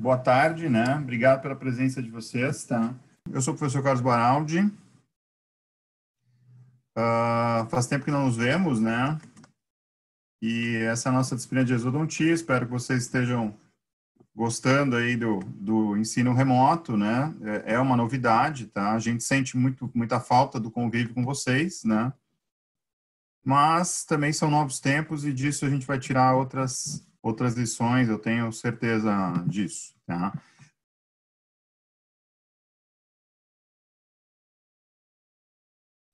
boa tarde, né? Obrigado pela presença de vocês, tá? Eu sou o professor Carlos Baraldi. Uh, faz tempo que não nos vemos, né? E essa é a nossa disciplina de exodontia. Espero que vocês estejam gostando aí do, do ensino remoto, né? É, é uma novidade, tá? A gente sente muito, muita falta do convívio com vocês, né? Mas também são novos tempos e disso a gente vai tirar outras outras lições, eu tenho certeza disso. Tá?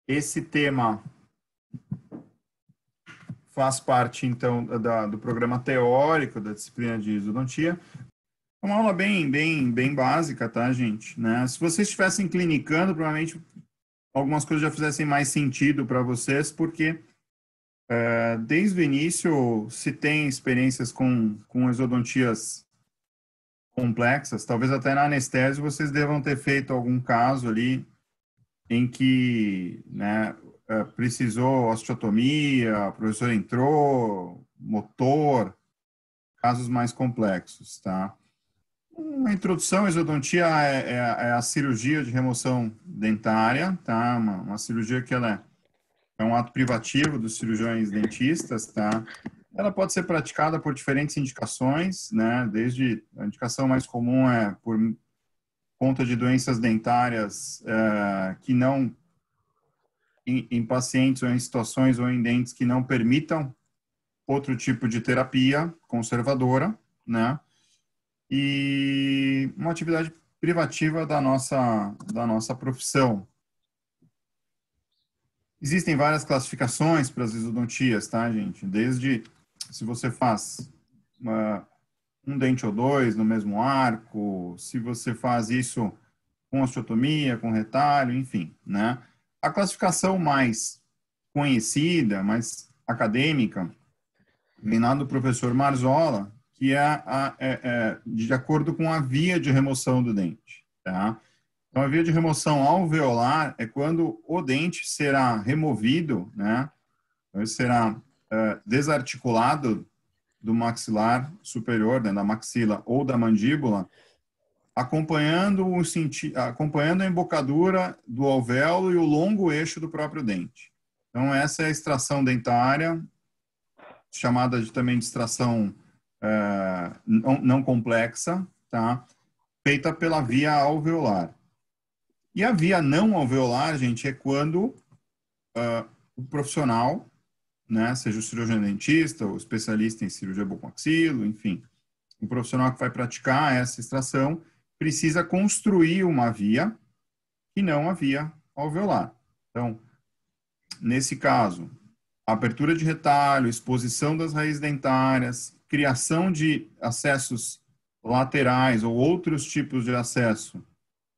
Esse tema faz parte, então, da, do programa teórico da disciplina de isodontia. É uma aula bem, bem, bem básica, tá, gente? Né? Se vocês estivessem clinicando, provavelmente algumas coisas já fizessem mais sentido para vocês, porque é, desde o início, se tem experiências com, com exodontias complexas, talvez até na anestésia vocês devam ter feito algum caso ali em que né, eh, precisou osteotomia, o professor entrou, motor, casos mais complexos, tá? Uma introdução à exodontia é, é, é a cirurgia de remoção dentária, tá? Uma, uma cirurgia que ela é é um ato privativo dos cirurgiões dentistas, tá? Ela pode ser praticada por diferentes indicações, né? Desde a indicação mais comum é por conta de doenças dentárias uh, que não em, em, pacientes ou em situações ou em dentes que não permitam outro tipo de terapia conservadora, né? E uma atividade privativa da nossa da nossa profissão, Existem várias classificações para as isodontias, tá, gente? Desde se você faz uma, um dente ou dois no mesmo arco, se você faz isso com osteotomia, com retalho, enfim, né? A classificação mais conhecida, mais acadêmica, vem lá do professor Marzola, que é, a, é, é de acordo com a via de remoção do dente, tá? Então, a via de remoção alveolar é quando o dente será removido, né? Ele será uh, desarticulado do maxilar superior, né, da maxila ou da mandíbula, acompanhando, o senti acompanhando a embocadura do alvéolo e o longo eixo do próprio dente. Então, essa é a extração dentária, chamada de, também de extração uh, não, não complexa, tá? feita pela via alveolar. E a via não alveolar, gente, é quando uh, o profissional, né, seja o cirurgião dentista, o especialista em cirurgia bucomaxilo, enfim, o profissional que vai praticar essa extração precisa construir uma via e não a via alveolar. Então, nesse caso, abertura de retalho, exposição das raízes dentárias, criação de acessos laterais ou outros tipos de acesso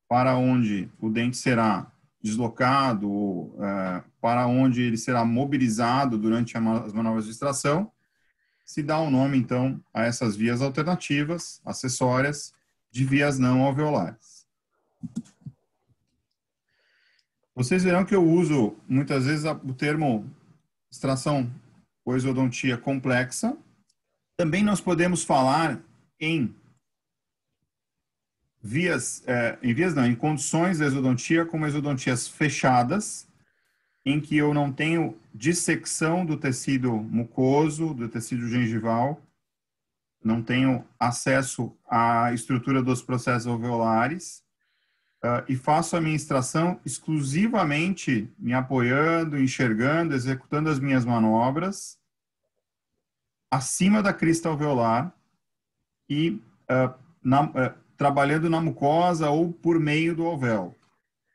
para onde o dente será deslocado, ou, é, para onde ele será mobilizado durante as manobras de extração, se dá o um nome, então, a essas vias alternativas, acessórias, de vias não alveolares. Vocês verão que eu uso, muitas vezes, o termo extração ou complexa. Também nós podemos falar em vias, é, em vias não, em condições de exodontia como exodontias fechadas, em que eu não tenho dissecção do tecido mucoso, do tecido gengival, não tenho acesso à estrutura dos processos alveolares uh, e faço a minha extração exclusivamente me apoiando, enxergando, executando as minhas manobras acima da crista alveolar e uh, na, uh, trabalhando na mucosa ou por meio do alvéolo.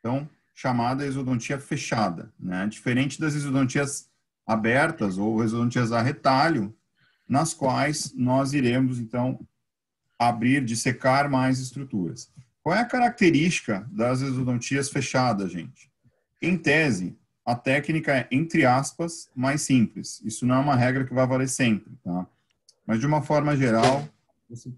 Então, chamada exodontia fechada, né? Diferente das exodontias abertas ou exodontias a retalho, nas quais nós iremos, então, abrir, dissecar mais estruturas. Qual é a característica das exodontias fechadas, gente? Em tese, a técnica é, entre aspas, mais simples. Isso não é uma regra que vai valer sempre, tá? Mas, de uma forma geral, você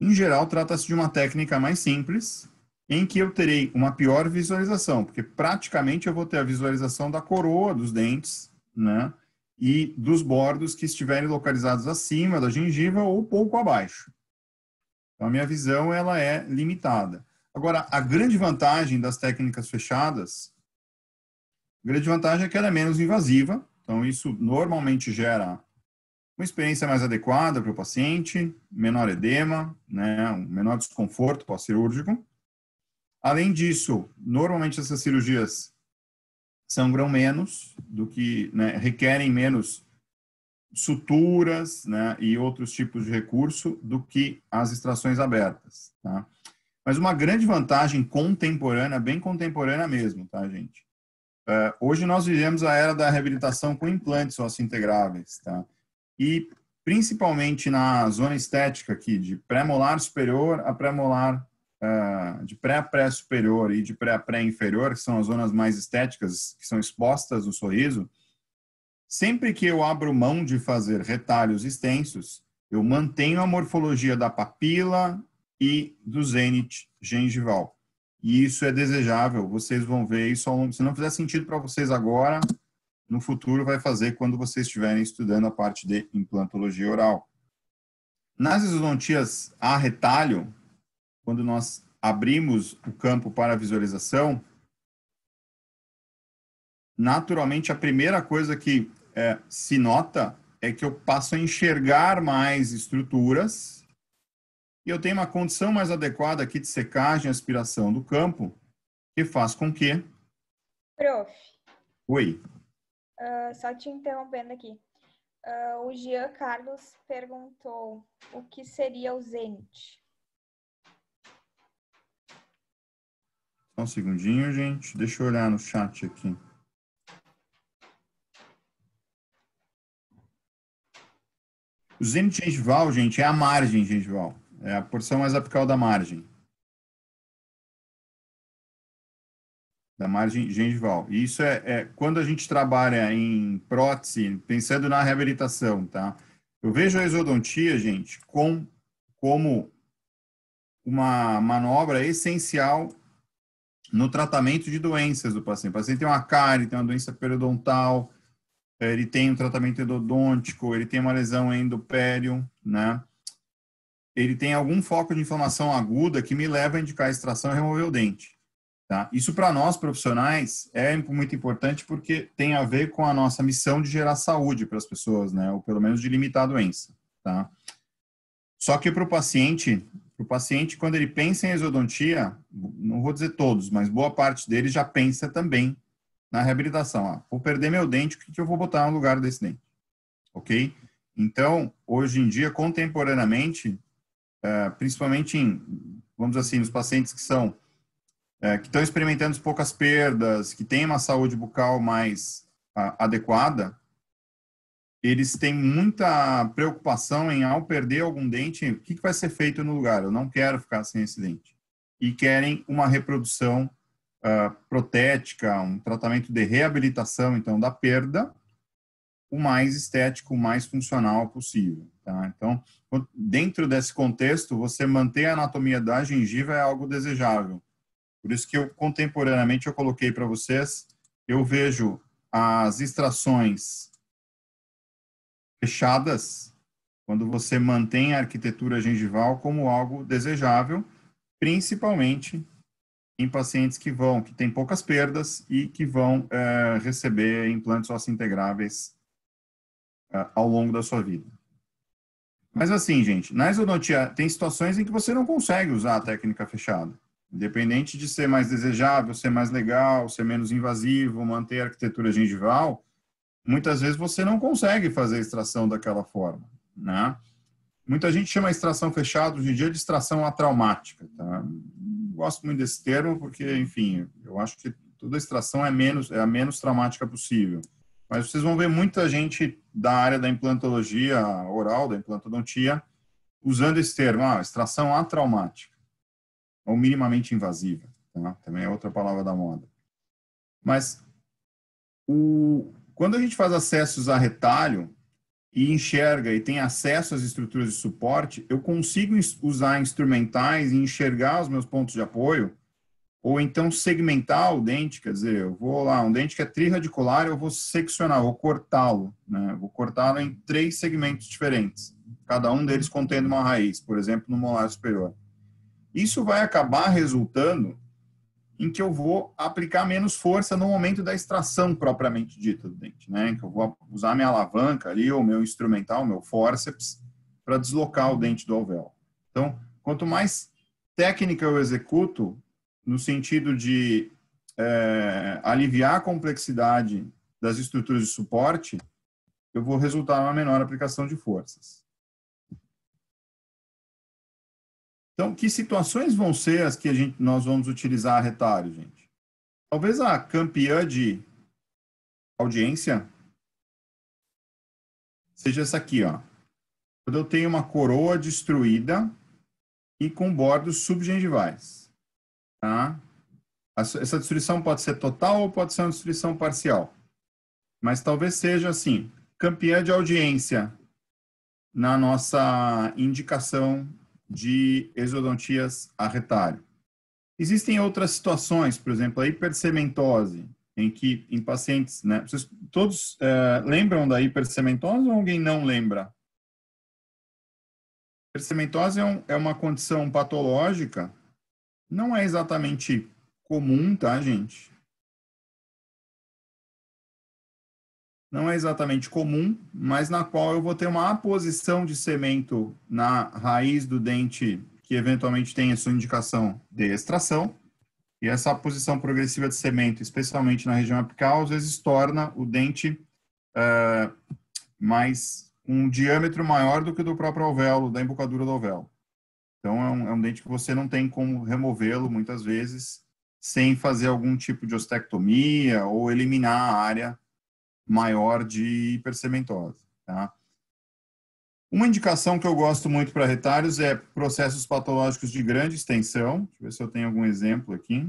em geral, trata-se de uma técnica mais simples, em que eu terei uma pior visualização, porque praticamente eu vou ter a visualização da coroa dos dentes, né? E dos bordos que estiverem localizados acima da gengiva ou pouco abaixo. Então, a minha visão ela é limitada. Agora, a grande vantagem das técnicas fechadas, a grande vantagem é que ela é menos invasiva, então isso normalmente gera uma experiência mais adequada para o paciente, menor edema, né, um menor desconforto pós-cirúrgico. Além disso, normalmente essas cirurgias sangram menos do que, né, requerem menos suturas né, e outros tipos de recurso do que as extrações abertas. Tá? Mas uma grande vantagem contemporânea, bem contemporânea mesmo, tá, gente? Uh, hoje nós vivemos a era da reabilitação com implantes integráveis, tá? e principalmente na zona estética aqui, de pré-molar superior a pré-molar, uh, de pré-pré superior e de pré-pré inferior, que são as zonas mais estéticas, que são expostas no sorriso, sempre que eu abro mão de fazer retalhos extensos, eu mantenho a morfologia da papila e do zênite gengival. E isso é desejável, vocês vão ver isso ao longo. Se não fizer sentido para vocês agora, no futuro vai fazer quando vocês estiverem estudando a parte de implantologia oral. Nas exodontias a retalho, quando nós abrimos o campo para a visualização, naturalmente a primeira coisa que é, se nota é que eu passo a enxergar mais estruturas e eu tenho uma condição mais adequada aqui de secagem e aspiração do campo, que faz com que. Prof. Oi. Ah, só te interrompendo aqui. Uh, o Jean Carlos perguntou o que seria o Zenit. Só um segundinho, gente. Deixa eu olhar no chat aqui. O Zenit gengival, gente, é a margem gengival. É a porção mais apical da margem. da margem gengival. E isso é, é, quando a gente trabalha em prótese, pensando na reabilitação, tá? Eu vejo a exodontia, gente, com, como uma manobra essencial no tratamento de doenças do paciente. O paciente tem uma cárie, tem uma doença periodontal, ele tem um tratamento endodôntico, ele tem uma lesão endopério, né? Ele tem algum foco de inflamação aguda que me leva a indicar a extração e remover o dente. Tá? Isso para nós profissionais é muito importante porque tem a ver com a nossa missão de gerar saúde para as pessoas, né? Ou pelo menos de limitar a doença, tá? Só que para o paciente, o paciente quando ele pensa em exodontia, não vou dizer todos, mas boa parte dele já pensa também na reabilitação. Ah, vou perder meu dente, o que, que eu vou botar no lugar desse dente? Ok? Então, hoje em dia, contemporaneamente, eh, principalmente em, vamos dizer assim, nos pacientes que são é, que estão experimentando poucas perdas, que têm uma saúde bucal mais adequada, eles têm muita preocupação em, ao perder algum dente, o que, que vai ser feito no lugar? Eu não quero ficar sem esse dente. E querem uma reprodução uh, protética, um tratamento de reabilitação, então, da perda, o mais estético, o mais funcional possível. Tá? Então, dentro desse contexto, você manter a anatomia da gengiva é algo desejável por isso que eu contemporaneamente eu coloquei para vocês, eu vejo as extrações fechadas quando você mantém a arquitetura gengival como algo desejável, principalmente em pacientes que vão, que têm poucas perdas e que vão é, receber implantes ossintegráveis é, eh, ao longo da sua vida. Mas assim, gente, na exodotia, tem situações em que você não consegue usar a técnica fechada. Independente de ser mais desejável, ser mais legal, ser menos invasivo, manter a arquitetura gengival, muitas vezes você não consegue fazer a extração daquela forma, né? Muita gente chama extração fechada hoje em dia de extração atraumática, tá? gosto muito desse termo porque, enfim, eu acho que toda extração é menos é a menos traumática possível. Mas vocês vão ver muita gente da área da implantologia oral, da implantodontia, usando esse termo, ah, extração atraumática ou minimamente invasiva, tá? também é outra palavra da moda. Mas o, quando a gente faz acessos a retalho e enxerga e tem acesso às estruturas de suporte, eu consigo usar instrumentais e enxergar os meus pontos de apoio, ou então segmentar o dente, quer dizer, eu vou lá, um dente que é triradicular, eu vou seccionar, vou cortá-lo, né? vou cortá-lo em três segmentos diferentes, cada um deles contendo uma raiz, por exemplo, no molar superior. Isso vai acabar resultando em que eu vou aplicar menos força no momento da extração propriamente dita do dente, né? Que eu vou usar minha alavanca ali, ou meu instrumental, meu forceps, para deslocar o dente do alvéolo. Então, quanto mais técnica eu executo, no sentido de é, aliviar a complexidade das estruturas de suporte, eu vou resultar numa menor aplicação de forças. Então, que situações vão ser as que a gente, nós vamos utilizar a retalho, gente? Talvez a campeã de audiência seja essa aqui, ó. Quando eu tenho uma coroa destruída e com bordos subgengivais, tá? Essa destruição pode ser total ou pode ser uma destruição parcial. Mas talvez seja assim, campeã de audiência na nossa indicação de exodontias a retalho. Existem outras situações, por exemplo, a hipercementose, em que em pacientes, né, vocês todos é, lembram da hipercementose ou alguém não lembra? Hipercementose é, um, é uma condição patológica, não é exatamente comum, tá, gente? não é exatamente comum, mas na qual eu vou ter uma aposição de cemento na raiz do dente que eventualmente tem sua indicação de extração. E essa posição progressiva de cemento, especialmente na região apical, às vezes torna o dente uh, mais um diâmetro maior do que o do próprio alvéolo, da embocadura do alvéolo. Então é um, é um dente que você não tem como removê-lo muitas vezes sem fazer algum tipo de ostectomia ou eliminar a área maior de hipercementose. Tá? Uma indicação que eu gosto muito para retários é processos patológicos de grande extensão. Deixa eu ver se eu tenho algum exemplo aqui.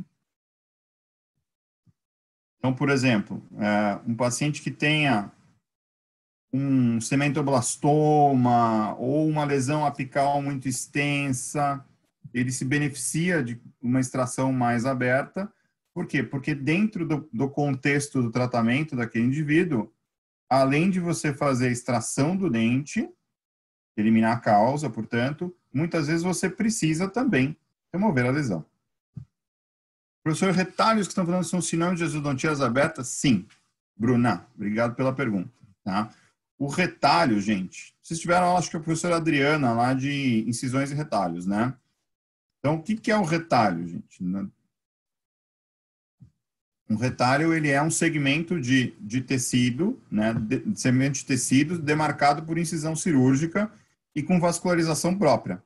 Então, por exemplo, é, um paciente que tenha um cementoblastoma ou uma lesão apical muito extensa, ele se beneficia de uma extração mais aberta, por quê? Porque dentro do, do contexto do tratamento daquele indivíduo, além de você fazer extração do dente, eliminar a causa, portanto, muitas vezes você precisa também remover a lesão. Professor, retalhos que estão falando são sinônimos de azodontias abertas? Sim. Bruna, obrigado pela pergunta. Tá? O retalho, gente, vocês tiveram, acho que a professora Adriana lá de incisões e retalhos, né? Então, o que, que é o retalho, gente? Um retalho ele é um segmento de, de tecido, né, de, segmento de tecido demarcado por incisão cirúrgica e com vascularização própria.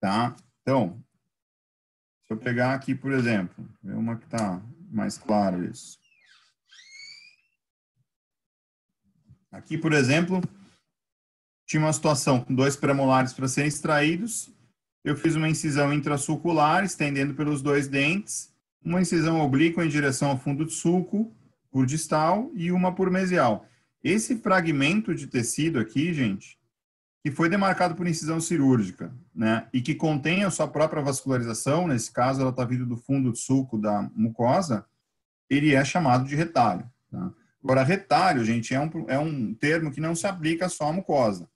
Tá? Então, se eu pegar aqui, por exemplo, ver uma que está mais claro isso. Aqui, por exemplo, tinha uma situação com dois premolares para serem extraídos. Eu fiz uma incisão intrasucular, estendendo pelos dois dentes uma incisão oblíqua em direção ao fundo de sulco, por distal, e uma por mesial. Esse fragmento de tecido aqui, gente, que foi demarcado por incisão cirúrgica, né, e que contém a sua própria vascularização, nesse caso ela está vindo do fundo de sulco da mucosa, ele é chamado de retalho. Tá? Agora, retalho, gente, é um, é um termo que não se aplica só à mucosa,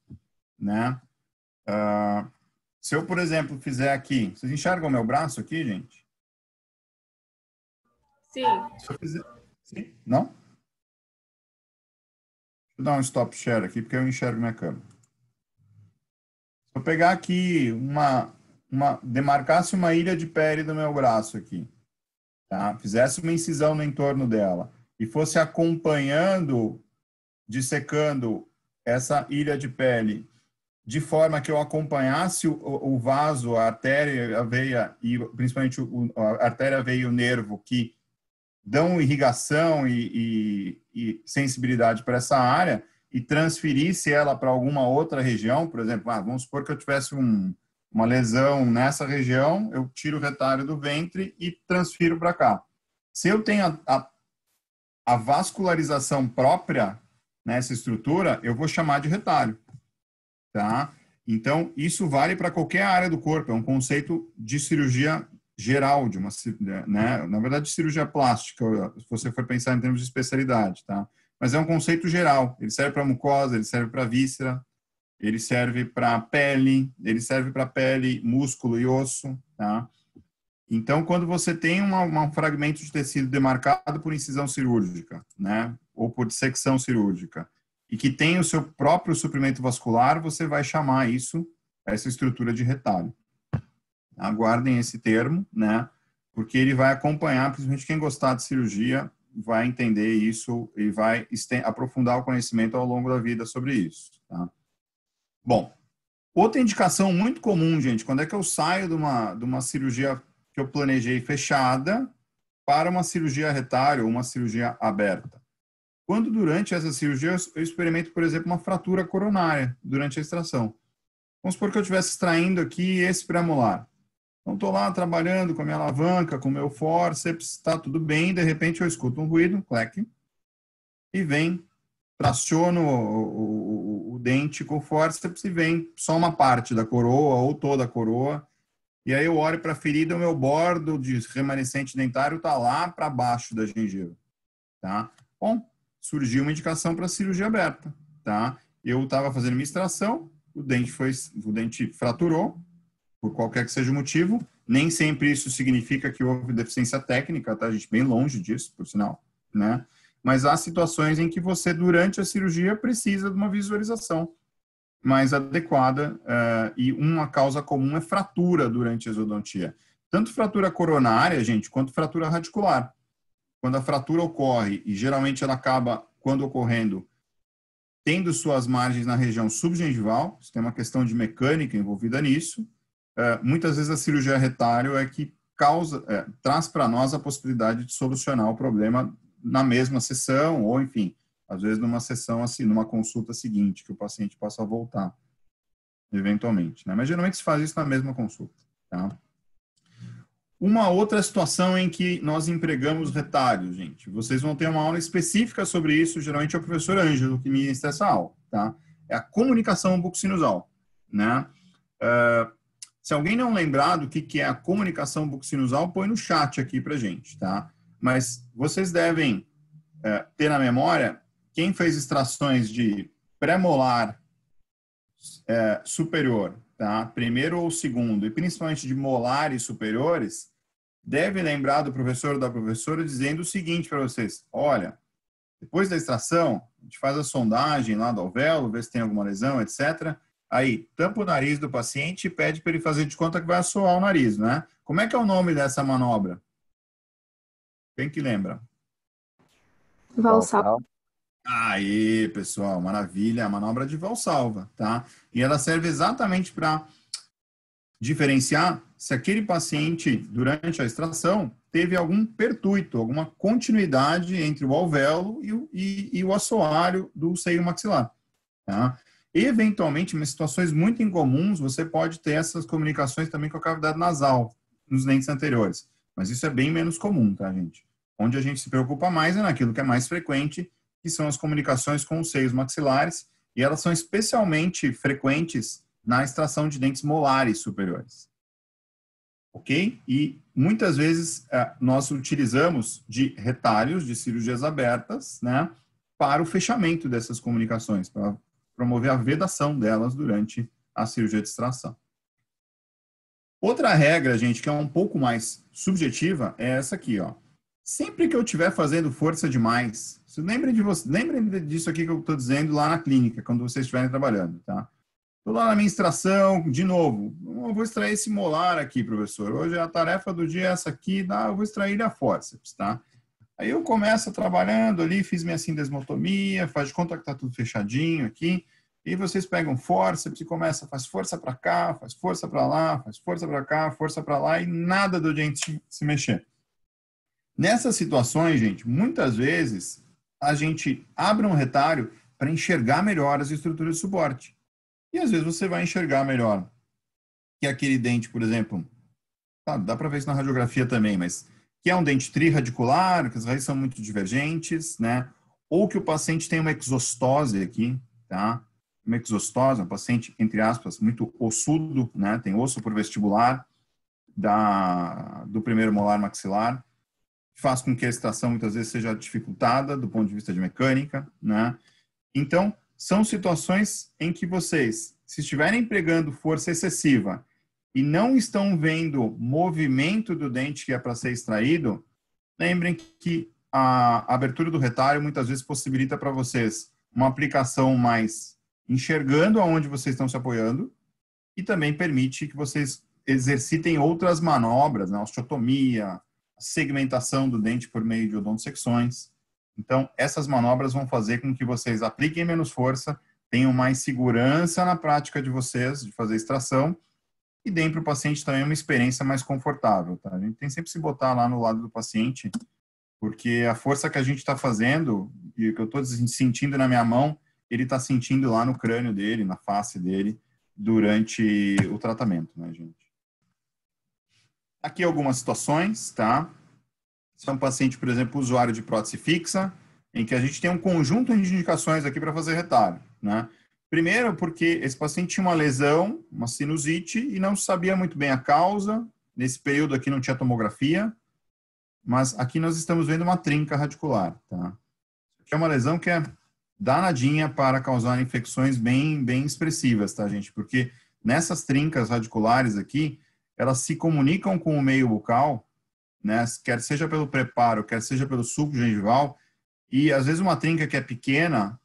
né? Uh, se eu, por exemplo, fizer aqui, vocês enxergam o meu braço aqui, gente? Sim. Sim? Não? Deixa eu dar um stop share aqui, porque eu enxergo minha câmera. Se eu pegar aqui uma, uma... Demarcasse uma ilha de pele do meu braço aqui, tá? Fizesse uma incisão no entorno dela e fosse acompanhando, dissecando essa ilha de pele de forma que eu acompanhasse o, o, vaso, a artéria, a veia e principalmente o, a artéria, a veia e o nervo que dão irrigação e, e, e sensibilidade para essa área e transferisse ela para alguma outra região, por exemplo, ah, vamos supor que eu tivesse um, uma lesão nessa região, eu tiro o retalho do ventre e transfiro para cá. Se eu tenho a, a, a, vascularização própria nessa estrutura, eu vou chamar de retalho. Tá? Então, isso vale para qualquer área do corpo, é um conceito de cirurgia geral de uma né, né? na verdade cirurgia plástica se você for pensar em termos de especialidade tá mas é um conceito geral ele serve para mucosa ele serve para víscera ele serve para pele ele serve para pele músculo e osso tá então quando você tem uma, um fragmento de tecido demarcado por incisão cirúrgica né ou por dissecção cirúrgica e que tem o seu próprio suprimento vascular você vai chamar isso essa estrutura de retalho aguardem esse termo, né? Porque ele vai acompanhar, principalmente quem gostar de cirurgia, vai entender isso e vai aprofundar o conhecimento ao longo da vida sobre isso. Tá? Bom, outra indicação muito comum, gente, quando é que eu saio de uma, de uma cirurgia que eu planejei fechada para uma cirurgia retária ou uma cirurgia aberta? Quando durante essa cirurgia eu experimento, por exemplo, uma fratura coronária durante a extração. Vamos supor que eu estivesse extraindo aqui esse molar. Então, estou lá trabalhando com a minha alavanca, com o meu forceps, está tudo bem, de repente eu escuto um ruído, um cleque, e vem, traciono o, o, o dente com o forceps e vem só uma parte da coroa ou toda a coroa, e aí eu olho para a ferida, o meu bordo de remanescente dentário está lá para baixo da gengiva, tá? Bom, surgiu uma indicação para cirurgia aberta, tá? Eu estava fazendo minha extração, o dente foi, o dente fraturou, por qualquer que seja o motivo. Nem sempre isso significa que houve deficiência técnica, tá? A gente bem longe disso, por sinal, né? Mas há situações em que você, durante a cirurgia, precisa de uma visualização mais adequada uh, e uma causa comum é fratura durante a exodontia. Tanto fratura coronária, gente, quanto fratura radicular. Quando a fratura ocorre, e geralmente ela acaba, quando ocorrendo, tendo suas margens na região subgengival, isso tem uma questão de mecânica envolvida nisso, é, muitas vezes a cirurgia retário é que causa, é, traz para nós a possibilidade de solucionar o problema na mesma sessão, ou enfim, às vezes numa sessão assim, numa consulta seguinte, que o paciente possa voltar, eventualmente. Né? Mas geralmente se faz isso na mesma consulta. Tá? Uma outra situação em que nós empregamos retalhos, gente. Vocês vão ter uma aula específica sobre isso, geralmente é o professor Ângelo que me essa aula, tá? É a comunicação buccinusal, né? Uh, se alguém não lembrar do que, que é a comunicação buccinusal, põe no chat aqui para gente, tá? Mas vocês devem é, ter na memória quem fez extrações de pré-molar é, superior, tá? primeiro ou segundo, e principalmente de molares superiores, deve lembrar do professor ou da professora dizendo o seguinte para vocês: olha, depois da extração, a gente faz a sondagem lá do alvéolo, ver se tem alguma lesão, etc. Aí, tampa o nariz do paciente e pede para ele fazer de conta que vai assoar o nariz, né? Como é que é o nome dessa manobra? Quem que lembra? Valsalva. Aí, pessoal, maravilha, a manobra de Valsalva, tá? E ela serve exatamente para diferenciar se aquele paciente, durante a extração, teve algum pertuito, alguma continuidade entre o alvéolo e o, e, e o assoalho do seio maxilar. Tá? Eventualmente, em situações muito incomuns, você pode ter essas comunicações também com a cavidade nasal, nos dentes anteriores. Mas isso é bem menos comum, tá, gente? Onde a gente se preocupa mais é naquilo que é mais frequente, que são as comunicações com os seios maxilares, e elas são especialmente frequentes na extração de dentes molares superiores. Ok? E muitas vezes eh, nós utilizamos de retalhos, de cirurgias abertas, né, para o fechamento dessas comunicações, para promover a vedação delas durante a cirurgia de extração. Outra regra, gente, que é um pouco mais subjetiva, é essa aqui, ó. Sempre que eu estiver fazendo força demais, lembrem, de você, lembrem disso aqui que eu estou dizendo lá na clínica, quando vocês estiverem trabalhando, tá? Estou lá na minha extração, de novo, eu vou extrair esse molar aqui, professor. Hoje a tarefa do dia é essa aqui, dá, eu vou extrair a força, tá? Aí eu começo trabalhando ali, fiz minha sindesmotomia, faz de conta que tá tudo fechadinho aqui. E vocês pegam força, você começa, faz força para cá, faz força para lá, faz força para cá, força para lá e nada do dente se mexer. Nessas situações, gente, muitas vezes a gente abre um retalho para enxergar melhor as estruturas de suporte. E às vezes você vai enxergar melhor que aquele dente, por exemplo, tá, dá para ver isso na radiografia também, mas que é um dente triradicular, que as raízes são muito divergentes, né? Ou que o paciente tem uma exostose aqui, tá? Uma exostose, um paciente, entre aspas, muito ossudo, né? Tem osso por vestibular da, do primeiro molar maxilar, faz com que a estação muitas vezes seja dificultada do ponto de vista de mecânica, né? Então, são situações em que vocês, se estiverem empregando força excessiva e não estão vendo movimento do dente que é para ser extraído, lembrem que a abertura do retalho muitas vezes possibilita para vocês uma aplicação mais enxergando aonde vocês estão se apoiando e também permite que vocês exercitem outras manobras, né? osteotomia, segmentação do dente por meio de odontosecções. Então, essas manobras vão fazer com que vocês apliquem menos força, tenham mais segurança na prática de vocês de fazer extração e deem para o paciente também uma experiência mais confortável. Tá? A gente tem sempre se botar lá no lado do paciente, porque a força que a gente está fazendo e o que eu estou sentindo na minha mão, ele está sentindo lá no crânio dele, na face dele, durante o tratamento, né, gente? Aqui algumas situações, tá? Se é um paciente, por exemplo, usuário de prótese fixa, em que a gente tem um conjunto de indicações aqui para fazer retalho, né? Primeiro, porque esse paciente tinha uma lesão, uma sinusite, e não sabia muito bem a causa. Nesse período aqui não tinha tomografia, mas aqui nós estamos vendo uma trinca radicular, tá? Que é uma lesão que é danadinha para causar infecções bem, bem expressivas, tá, gente? Porque nessas trincas radiculares aqui, elas se comunicam com o meio bucal, né? Quer seja pelo preparo, quer seja pelo suco gengival, e às vezes uma trinca que é pequena,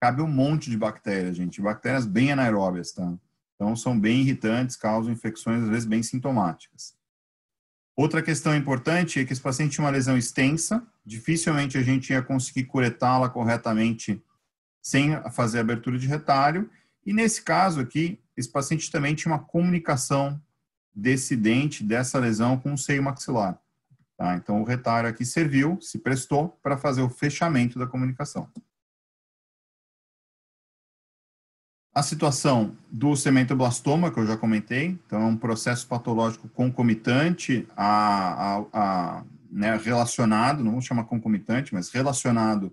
cabe um monte de bactérias, gente. Bactérias bem anaeróbias, tá? Então, são bem irritantes, causam infecções, às vezes, bem sintomáticas. Outra questão importante é que esse paciente tinha uma lesão extensa, dificilmente a gente ia conseguir curetá-la corretamente sem fazer abertura de retalho. E nesse caso aqui, esse paciente também tinha uma comunicação desse dente, dessa lesão, com o seio maxilar. Tá? Então, o retalho aqui serviu, se prestou para fazer o fechamento da comunicação. A situação do cementoblastoma, que eu já comentei, então é um processo patológico concomitante a, a, a né, relacionado, não vou chamar concomitante, mas relacionado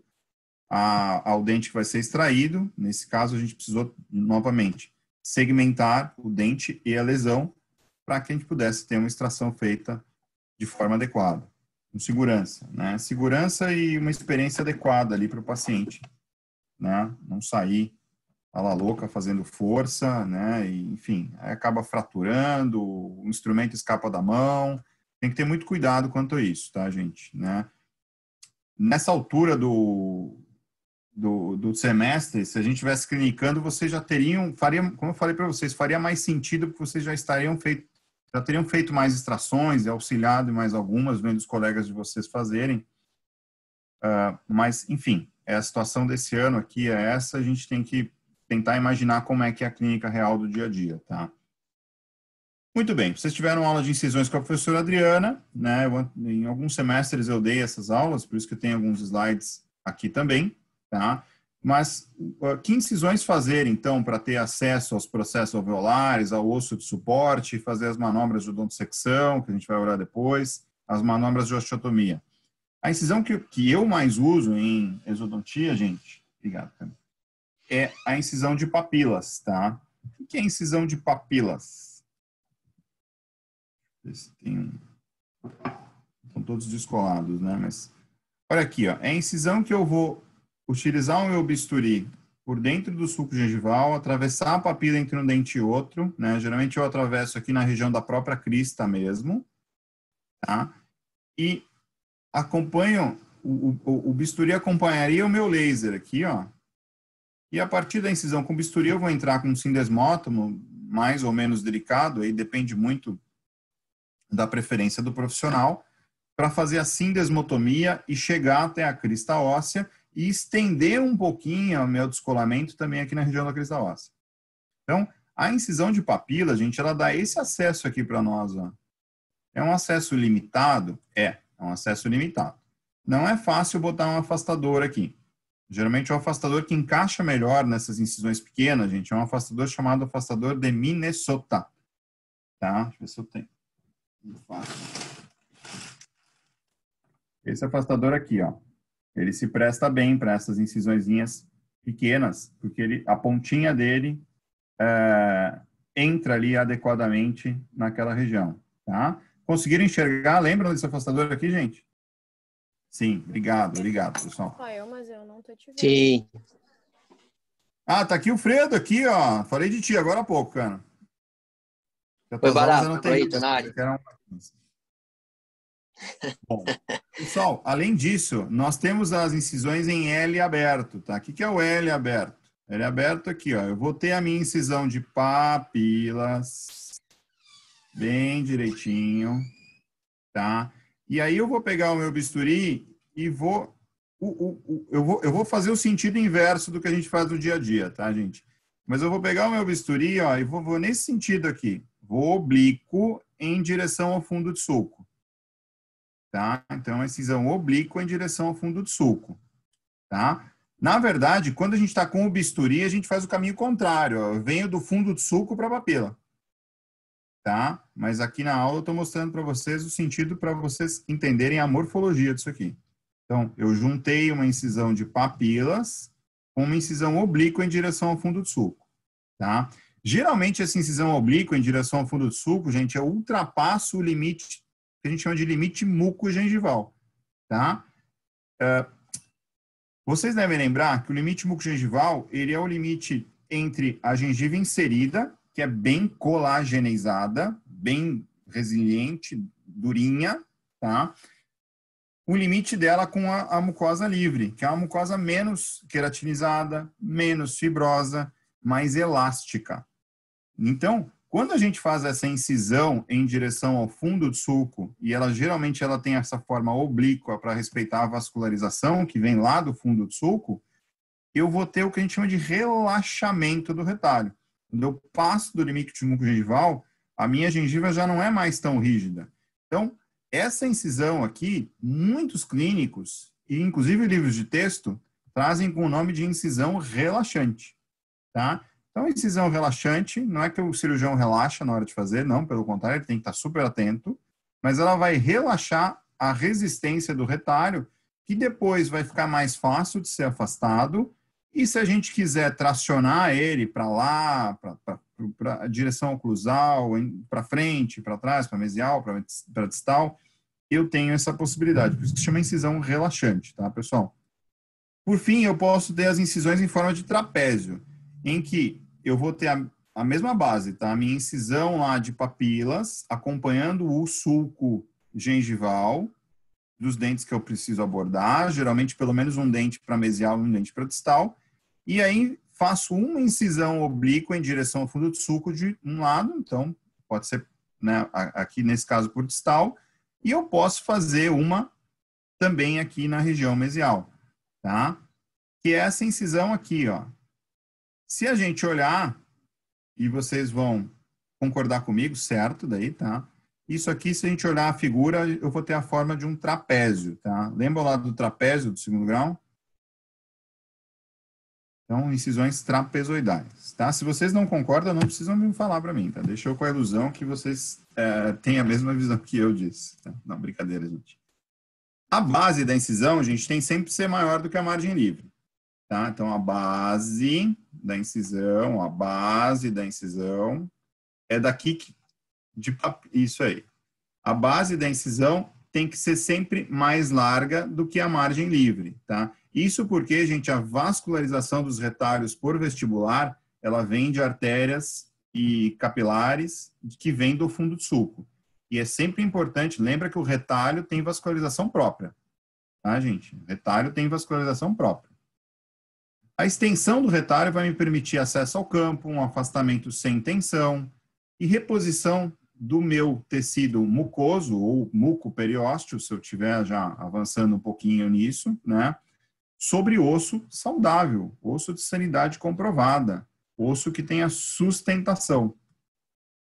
a, ao dente que vai ser extraído. Nesse caso, a gente precisou, novamente, segmentar o dente e a lesão para que a gente pudesse ter uma extração feita de forma adequada, com segurança, né? Segurança e uma experiência adequada ali para o paciente, né? Não sair ala louca fazendo força, né? E, enfim, acaba fraturando, o instrumento escapa da mão. Tem que ter muito cuidado quanto a isso, tá, gente? Né? Nessa altura do, do, do semestre, se a gente estivesse clinicando, vocês já teriam, faria, como eu falei para vocês, faria mais sentido porque vocês já estariam feito, já teriam feito mais extrações, auxiliado em mais algumas, vendo os colegas de vocês fazerem. Uh, mas, enfim, é a situação desse ano aqui é essa, a gente tem que tentar imaginar como é que é a clínica real do dia a dia, tá? Muito bem, vocês tiveram aula de incisões com a professora Adriana, né? Eu, em alguns semestres eu dei essas aulas, por isso que eu tenho alguns slides aqui também, tá? Mas ah, que incisões fazer, então, para ter acesso aos processos alveolares, ao osso de suporte, fazer as manobras de odontosecção, que a gente vai olhar depois, as manobras de osteotomia. A incisão que, que eu mais uso em exodontia, gente, obrigado, Camila é a incisão de papilas, tá? O que é incisão de papilas? tem um... Estão todos descolados, né? Mas olha aqui, ó. É a incisão que eu vou utilizar o meu bisturi por dentro do suco gengival, atravessar a papila entre um dente e outro, né? Geralmente eu atravesso aqui na região da própria crista mesmo, tá? E acompanho, o, o, o bisturi acompanharia o meu laser aqui, ó, e a partir da incisão com bisturi, eu vou entrar com um sindesmótomo, mais ou menos delicado, aí depende muito da preferência do profissional, para fazer a sindesmotomia e chegar até a crista óssea e estender um pouquinho o meu descolamento também aqui na região da crista óssea. Então, a incisão de papila, gente, ela dá esse acesso aqui para nós. Ó. É um acesso limitado? É, é um acesso limitado. Não é fácil botar um afastador aqui. Geralmente é o afastador que encaixa melhor nessas incisões pequenas, gente, é um afastador chamado afastador de Minnesota. Tá? Deixa eu ver se eu tenho. Esse afastador aqui, ó. Ele se presta bem para essas incisõezinhas pequenas, porque ele, a pontinha dele é, entra ali adequadamente naquela região, tá? Conseguiram enxergar? Lembram desse afastador aqui, gente? Sim, obrigado, obrigado, pessoal. Só ah, eu, mas eu não tô te vendo. Sim. Ah, tá aqui o Fredo, aqui, ó. Falei de ti agora há pouco, cara. Já Foi tá barato, não tem Bom, pessoal, além disso, nós temos as incisões em L aberto, tá? O que, é o L aberto? L aberto aqui, ó. Eu vou ter a minha incisão de papilas bem direitinho, tá? E aí eu vou pegar o meu bisturi e vou, o, o, o, eu, vou eu vou fazer o sentido inverso do que a gente faz no dia a dia, tá, gente? Mas eu vou pegar o meu bisturi ó, e vou, vou nesse sentido aqui. Vou oblíquo em direção ao fundo de sulco. Tá? Então, é incisão oblíqua em direção ao fundo de sulco. Tá? Na verdade, quando a gente está com o bisturi, a gente faz o caminho contrário. Ó. Eu venho do fundo de sulco para a papila tá? Mas aqui na aula eu estou mostrando para vocês o sentido para vocês entenderem a morfologia disso aqui. Então, eu juntei uma incisão de papilas com uma incisão oblíqua em direção ao fundo do sulco, tá? Geralmente, essa incisão oblíqua em direção ao fundo do sulco, gente, eu ultrapasso o limite que a gente chama de limite muco-gengival, tá? Uh, vocês devem lembrar que o limite muco-gengival ele é o limite entre a gengiva inserida que é bem colagenizada, bem resiliente, durinha, tá? O limite dela com a, a mucosa livre, que é uma mucosa menos queratinizada, menos fibrosa, mais elástica. Então, quando a gente faz essa incisão em direção ao fundo do sulco, e ela geralmente ela tem essa forma oblíqua para respeitar a vascularização que vem lá do fundo do sulco, eu vou ter o que a gente chama de relaxamento do retalho. Quando eu passo do limite tumulco-gengival, a minha gengiva já não é mais tão rígida. Então, essa incisão aqui, muitos clínicos, e inclusive livros de texto, trazem com o nome de incisão relaxante. Tá? Então, incisão relaxante, não é que o cirurgião relaxa na hora de fazer, não, pelo contrário, ele tem que estar super atento, mas ela vai relaxar a resistência do retalho, que depois vai ficar mais fácil de ser afastado e se a gente quiser tracionar ele para lá, para direção oclusal, para frente, para trás, para mesial, para distal, eu tenho essa possibilidade. Por isso que se chama incisão relaxante, tá, pessoal? Por fim, eu posso ter as incisões em forma de trapézio, em que eu vou ter a, a mesma base, tá? A minha incisão lá de papilas, acompanhando o sulco gengival, dos dentes que eu preciso abordar, geralmente pelo menos um dente para mesial e um dente para distal, e aí faço uma incisão oblíqua em direção ao fundo do suco de um lado, então pode ser né, aqui nesse caso por distal, e eu posso fazer uma também aqui na região mesial, tá? Que é essa incisão aqui, ó. Se a gente olhar, e vocês vão concordar comigo, certo, daí, tá? Isso aqui, se a gente olhar a figura, eu vou ter a forma de um trapézio, tá? Lembra lá do trapézio do segundo grau? Então, incisões trapezoidais, tá? Se vocês não concordam, não precisam me falar para mim, tá? Deixou com a ilusão que vocês é, têm a mesma visão que eu disse. Tá? Não, brincadeira, gente. A base da incisão, gente, tem sempre que ser maior do que a margem livre, tá? Então, a base da incisão, a base da incisão é daqui que, de pap... isso aí. A base da incisão tem que ser sempre mais larga do que a margem livre, tá? Isso porque, gente, a vascularização dos retalhos por vestibular, ela vem de artérias e capilares que vêm do fundo do sulco. E é sempre importante, lembra que o retalho tem vascularização própria, tá, gente? O retalho tem vascularização própria. A extensão do retalho vai me permitir acesso ao campo, um afastamento sem tensão e reposição do meu tecido mucoso ou muco periósteo, se eu estiver já avançando um pouquinho nisso, né? sobre osso saudável, osso de sanidade comprovada, osso que tenha sustentação.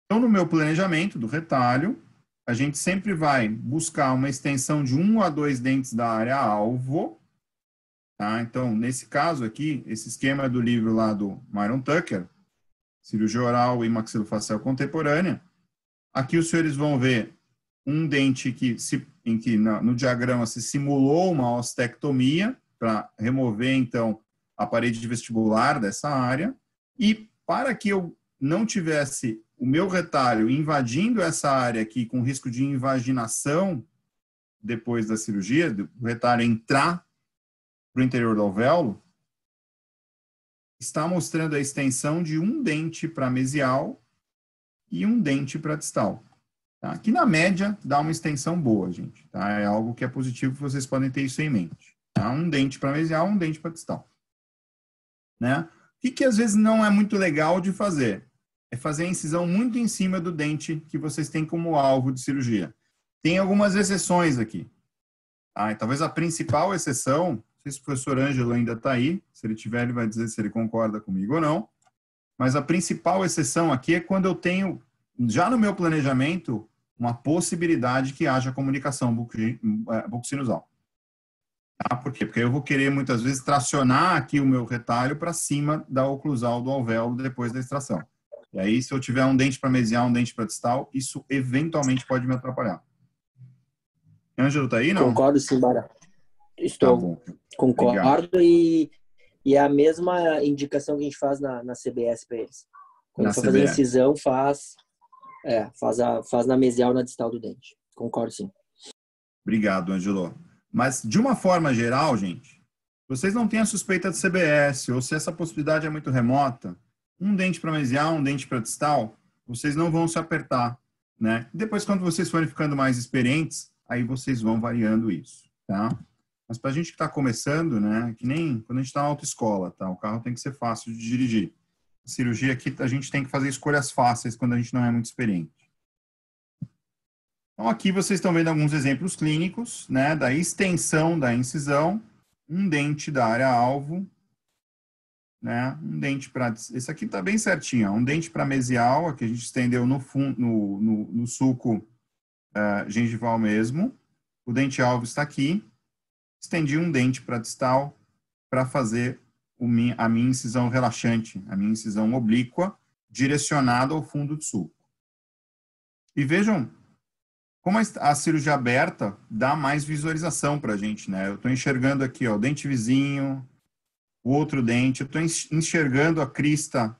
Então, no meu planejamento do retalho, a gente sempre vai buscar uma extensão de um a dois dentes da área alvo. Tá? Então, nesse caso aqui, esse esquema é do livro lá do Myron Tucker, Cirurgia Oral e Maxilofacial Contemporânea. Aqui os senhores vão ver um dente que se, em que no, no diagrama se simulou uma ostectomia, para remover, então, a parede vestibular dessa área. E para que eu não tivesse o meu retalho invadindo essa área aqui com risco de invaginação depois da cirurgia, do retalho entrar para o interior do alvéolo, está mostrando a extensão de um dente para mesial e um dente para distal. Tá? Que na média dá uma extensão boa, gente. Tá? É algo que é positivo, vocês podem ter isso em mente. Tá? Um dente para mesial, um dente para distal. Né? O que, que às vezes não é muito legal de fazer? É fazer a incisão muito em cima do dente que vocês têm como alvo de cirurgia. Tem algumas exceções aqui. Ah, talvez a principal exceção, não sei se o professor Ângelo ainda está aí, se ele tiver ele vai dizer se ele concorda comigo ou não, mas a principal exceção aqui é quando eu tenho, já no meu planejamento, uma possibilidade que haja comunicação é, bucosinusal. Ah, Por quê? Porque eu vou querer muitas vezes tracionar aqui o meu retalho para cima da oclusal do alvéolo depois da extração. E aí, se eu tiver um dente para mesial, um dente para distal, isso eventualmente pode me atrapalhar. Ângelo, tá aí? Não? Concordo, sim, Bara. Estou. Tá Concordo e, e é a mesma indicação que a gente faz na, na CBS para eles. Quando for fazer incisão, faz, é, faz, a, faz na mesial, na distal do dente. Concordo, sim. Obrigado, Ângelo. Mas, de uma forma geral, gente, vocês não têm a suspeita de CBS, ou se essa possibilidade é muito remota, um dente para mesial, um dente para distal, vocês não vão se apertar, né? Depois, quando vocês forem ficando mais experientes, aí vocês vão variando isso, tá? Mas para a gente que está começando, né? Que nem quando a gente está na autoescola, tá? O carro tem que ser fácil de dirigir. A cirurgia aqui, a gente tem que fazer escolhas fáceis quando a gente não é muito experiente. Então, aqui vocês estão vendo alguns exemplos clínicos né, da extensão da incisão, um dente da área-alvo, né, um dente para... Esse aqui está bem certinho, um dente para mesial, aqui a gente estendeu no, fundo, no, no, no suco uh, gengival mesmo. O dente-alvo está aqui. Estendi um dente para distal para fazer a minha incisão relaxante, a minha incisão oblíqua, direcionada ao fundo do sulco. E vejam como a cirurgia aberta dá mais visualização para a gente, né? Eu estou enxergando aqui, ó, o dente vizinho, o outro dente, eu estou enxergando a crista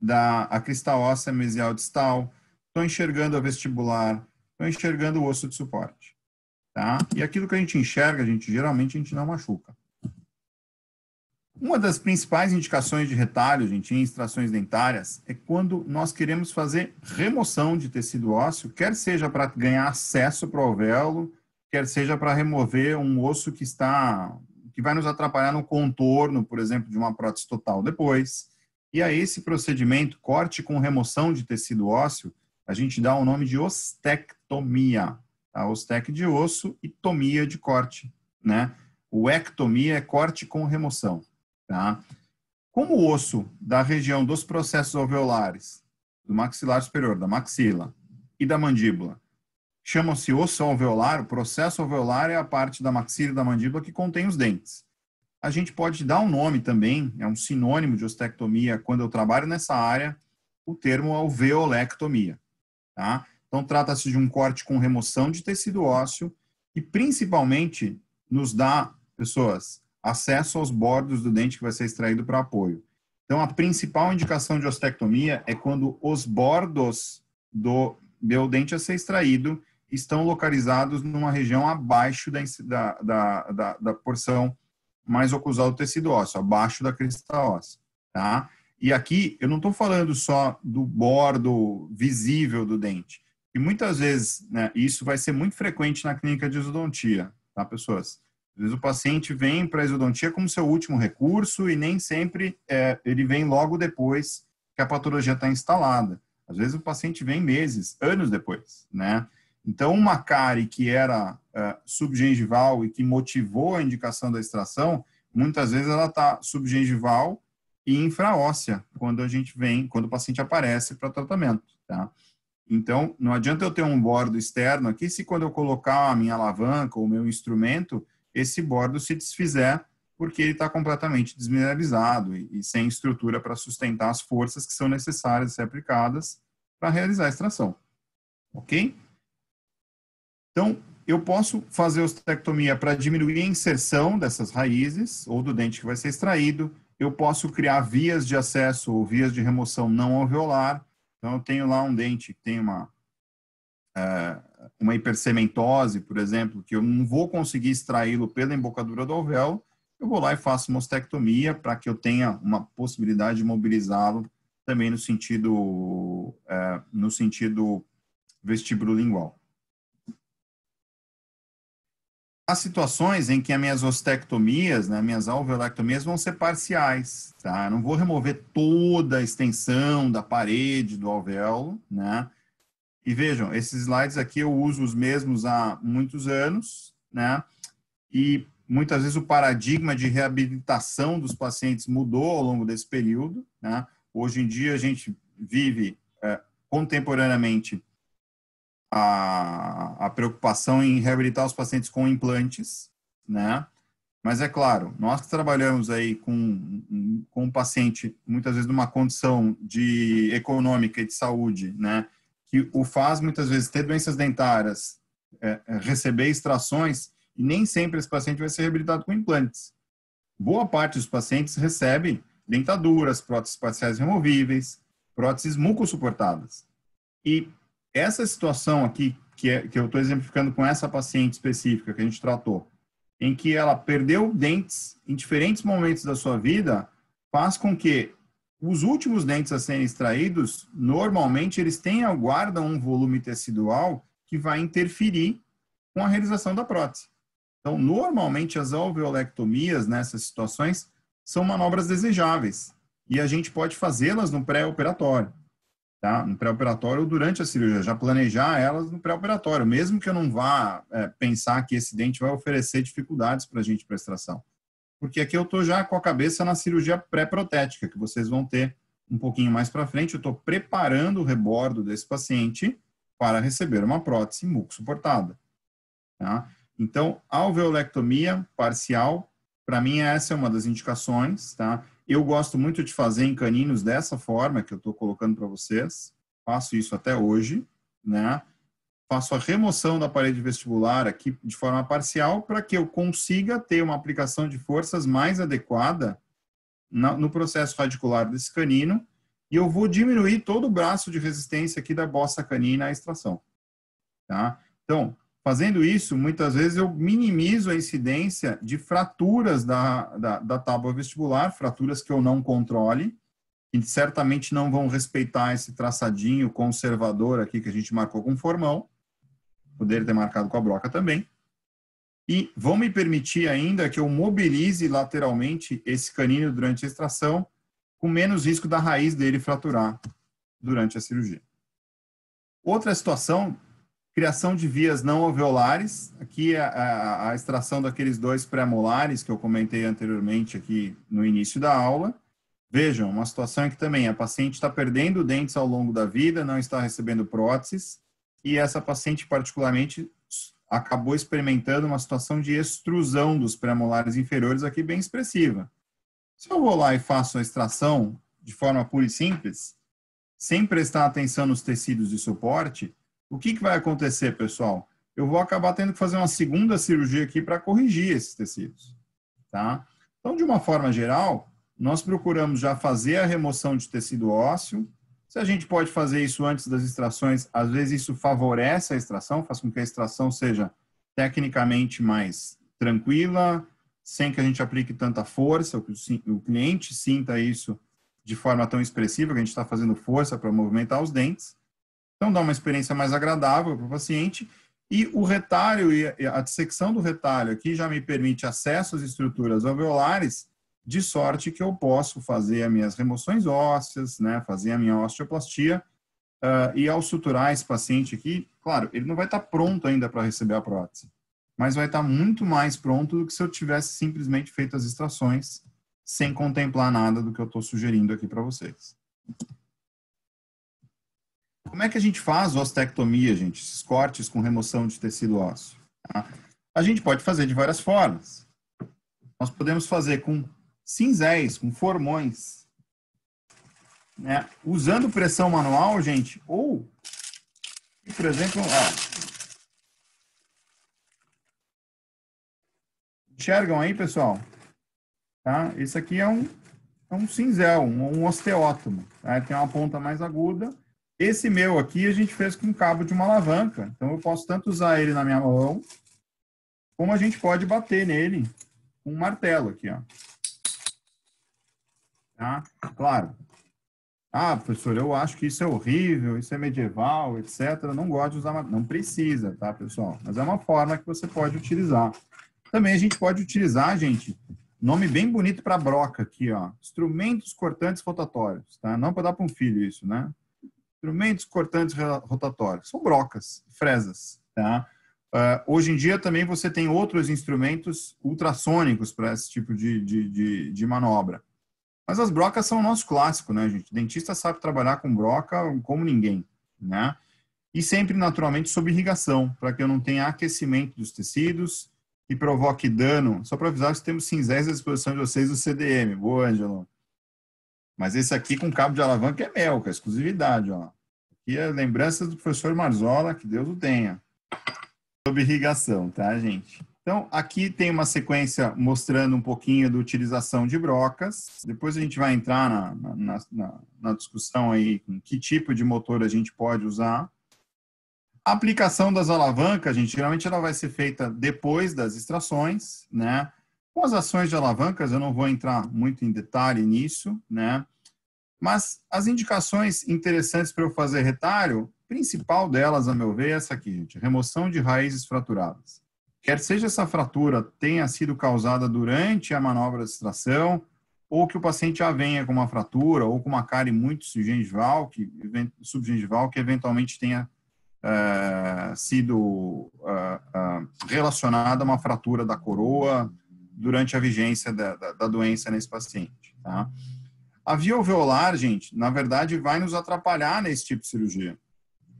da a crista óssea mesial distal, estou enxergando a vestibular, estou enxergando o osso de suporte, tá? E aquilo que a gente enxerga, a gente geralmente a gente não machuca. Uma das principais indicações de retalho, gente, em extrações dentárias, é quando nós queremos fazer remoção de tecido ósseo, quer seja para ganhar acesso para o alvéolo, quer seja para remover um osso que está que vai nos atrapalhar no contorno, por exemplo, de uma prótese total depois. E a esse procedimento, corte com remoção de tecido ósseo, a gente dá o nome de ostectomia. A tá? ostec de osso e tomia de corte, né? O ectomia é corte com remoção. Tá? Como o osso da região dos processos alveolares, do maxilar superior, da maxila e da mandíbula, chama se osso alveolar, o processo alveolar é a parte da maxila e da mandíbula que contém os dentes. A gente pode dar um nome também, é um sinônimo de ostectomia quando eu trabalho nessa área, o termo alveolectomia. Tá? Então, trata-se de um corte com remoção de tecido ósseo e, principalmente, nos dá, pessoas, acesso aos bordos do dente que vai ser extraído para apoio. Então, a principal indicação de ostectomia é quando os bordos do meu dente a ser extraído estão localizados numa região abaixo da, da, da, da porção mais ocusada do tecido ósseo, abaixo da crista óssea. Tá? E aqui eu não estou falando só do bordo visível do dente. E muitas vezes né, isso vai ser muito frequente na clínica de odontia, tá, pessoas? Às vezes o paciente vem para a exodontia como seu último recurso e nem sempre é, ele vem logo depois que a patologia está instalada. Às vezes o paciente vem meses, anos depois, né? Então, uma cárie que era é, subgengival e que motivou a indicação da extração, muitas vezes ela está subgengival e infraóssea quando a gente vem, quando o paciente aparece para tratamento, tá? Então, não adianta eu ter um bordo externo aqui se quando eu colocar a minha alavanca ou o meu instrumento, esse bordo se desfizer porque ele está completamente desmineralizado e, e sem estrutura para sustentar as forças que são necessárias a ser aplicadas para realizar a extração. Ok? Então, eu posso fazer ostectomia para diminuir a inserção dessas raízes ou do dente que vai ser extraído. Eu posso criar vias de acesso ou vias de remoção não alveolar. Então, eu tenho lá um dente que tem uma, eh, uma hipersementose, por exemplo, que eu não vou conseguir extraí-lo pela embocadura do alvéolo, eu vou lá e faço uma ostectomia para que eu tenha uma possibilidade de mobilizá-lo também no sentido, é, no sentido vestibulolingual. Há situações em que as minhas ostectomias, né, minhas alvéolectomias vão ser parciais, tá? Eu não vou remover toda a extensão da parede do alvéolo, né? E vejam, esses slides aqui eu uso os mesmos há muitos anos, né? E muitas vezes o paradigma de reabilitação dos pacientes mudou ao longo desse período, né? Hoje em dia a gente vive é, contemporaneamente a, a preocupação em reabilitar os pacientes com implantes, né? Mas é claro, nós que trabalhamos aí com, com um paciente, muitas vezes numa condição de econômica e de saúde, né? que o faz muitas vezes ter doenças dentárias, é, é, receber extrações, e nem sempre esse paciente vai ser reabilitado com implantes. Boa parte dos pacientes recebe dentaduras, próteses parciais removíveis, próteses mucosuportadas. E essa situação aqui, que, é, que eu estou exemplificando com essa paciente específica que a gente tratou, em que ela perdeu dentes em diferentes momentos da sua vida, faz com que os últimos dentes a serem extraídos, normalmente eles têm aguardam um volume tecidual que vai interferir com a realização da prótese. Então, normalmente as alveolectomias nessas situações são manobras desejáveis e a gente pode fazê-las no pré-operatório, tá? No pré-operatório ou durante a cirurgia, já planejar elas no pré-operatório, mesmo que eu não vá é, pensar que esse dente vai oferecer dificuldades para a gente para extração porque aqui eu estou já com a cabeça na cirurgia pré-protética, que vocês vão ter um pouquinho mais para frente. Eu estou preparando o rebordo desse paciente para receber uma prótese muco-suportada. Tá? Então, alveolectomia parcial, para mim essa é uma das indicações. Tá? Eu gosto muito de fazer em caninos dessa forma que eu estou colocando para vocês. Faço isso até hoje, né? faço a remoção da parede vestibular aqui de forma parcial para que eu consiga ter uma aplicação de forças mais adequada no processo radicular desse canino e eu vou diminuir todo o braço de resistência aqui da bossa canina à extração. Tá? Então, fazendo isso, muitas vezes eu minimizo a incidência de fraturas da, da, da tábua vestibular, fraturas que eu não controle, que certamente não vão respeitar esse traçadinho conservador aqui que a gente marcou com formão poder ter marcado com a broca também. E vão me permitir ainda que eu mobilize lateralmente esse canino durante a extração, com menos risco da raiz dele fraturar durante a cirurgia. Outra situação, criação de vias não alveolares. Aqui é a, a, a extração daqueles dois pré-molares que eu comentei anteriormente aqui no início da aula. Vejam, uma situação em que também a paciente está perdendo dentes ao longo da vida, não está recebendo próteses, e essa paciente, particularmente, acabou experimentando uma situação de extrusão dos premolares inferiores aqui bem expressiva. Se eu vou lá e faço a extração de forma pura e simples, sem prestar atenção nos tecidos de suporte, o que, que vai acontecer, pessoal? Eu vou acabar tendo que fazer uma segunda cirurgia aqui para corrigir esses tecidos. Tá? Então, de uma forma geral, nós procuramos já fazer a remoção de tecido ósseo, se a gente pode fazer isso antes das extrações, às vezes isso favorece a extração, faz com que a extração seja tecnicamente mais tranquila, sem que a gente aplique tanta força, o cliente sinta isso de forma tão expressiva, que a gente está fazendo força para movimentar os dentes. Então, dá uma experiência mais agradável para o paciente. E o retalho, e a dissecção do retalho aqui já me permite acesso às estruturas alveolares de sorte que eu posso fazer as minhas remoções ósseas, né, fazer a minha osteoplastia, uh, e ao suturar esse paciente aqui, claro, ele não vai estar tá pronto ainda para receber a prótese, mas vai estar tá muito mais pronto do que se eu tivesse simplesmente feito as extrações sem contemplar nada do que eu estou sugerindo aqui para vocês. Como é que a gente faz ostectomia, gente? Esses cortes com remoção de tecido ósseo. Tá? A gente pode fazer de várias formas. Nós podemos fazer com cinzéis, com formões. Né? Usando pressão manual, gente, ou, por exemplo, ó, enxergam aí, pessoal? Tá? Esse aqui é um, é um cinzel, um, um osteótomo. Tá? Tem uma ponta mais aguda. Esse meu aqui a gente fez com cabo de uma alavanca. Então eu posso tanto usar ele na minha mão, como a gente pode bater nele com um martelo aqui, ó. Tá? Claro. Ah, professor, eu acho que isso é horrível, isso é medieval, etc. não gosto de usar, não precisa, tá, pessoal? Mas é uma forma que você pode utilizar. Também a gente pode utilizar, gente, nome bem bonito para broca aqui, ó. Instrumentos cortantes rotatórios, tá? Não para dar para um filho isso, né? Instrumentos cortantes rotatórios. São brocas, fresas, tá? Uh, hoje em dia também você tem outros instrumentos ultrassônicos para esse tipo de, de, de, de manobra. Mas as brocas são o nosso clássico, né, gente? dentista sabe trabalhar com broca como ninguém, né? E sempre, naturalmente, sob irrigação, para que eu não tenha aquecimento dos tecidos e provoque dano. Só para avisar que temos cinzéis à disposição de vocês do CDM. Boa, Angelo. Mas esse aqui com cabo de alavanca é mel, que é exclusividade, ó. E é lembranças do professor Marzola, que Deus o tenha. Sob irrigação, tá, gente? Então, aqui tem uma sequência mostrando um pouquinho da utilização de brocas. Depois a gente vai entrar na, na, na, na discussão aí com que tipo de motor a gente pode usar. A aplicação das alavancas, gente, geralmente ela vai ser feita depois das extrações, né? Com as ações de alavancas, eu não vou entrar muito em detalhe nisso, né? Mas as indicações interessantes para eu fazer retalho, principal delas, a meu ver, é essa aqui, gente, remoção de raízes fraturadas quer seja essa fratura tenha sido causada durante a manobra de extração, ou que o paciente já venha com uma fratura ou com uma cárie muito subgengival que, subgengival, que eventualmente tenha uh, sido uh, uh, relacionada a uma fratura da coroa durante a vigência da, da, da doença nesse paciente. Tá? A via alveolar, gente, na verdade, vai nos atrapalhar nesse tipo de cirurgia.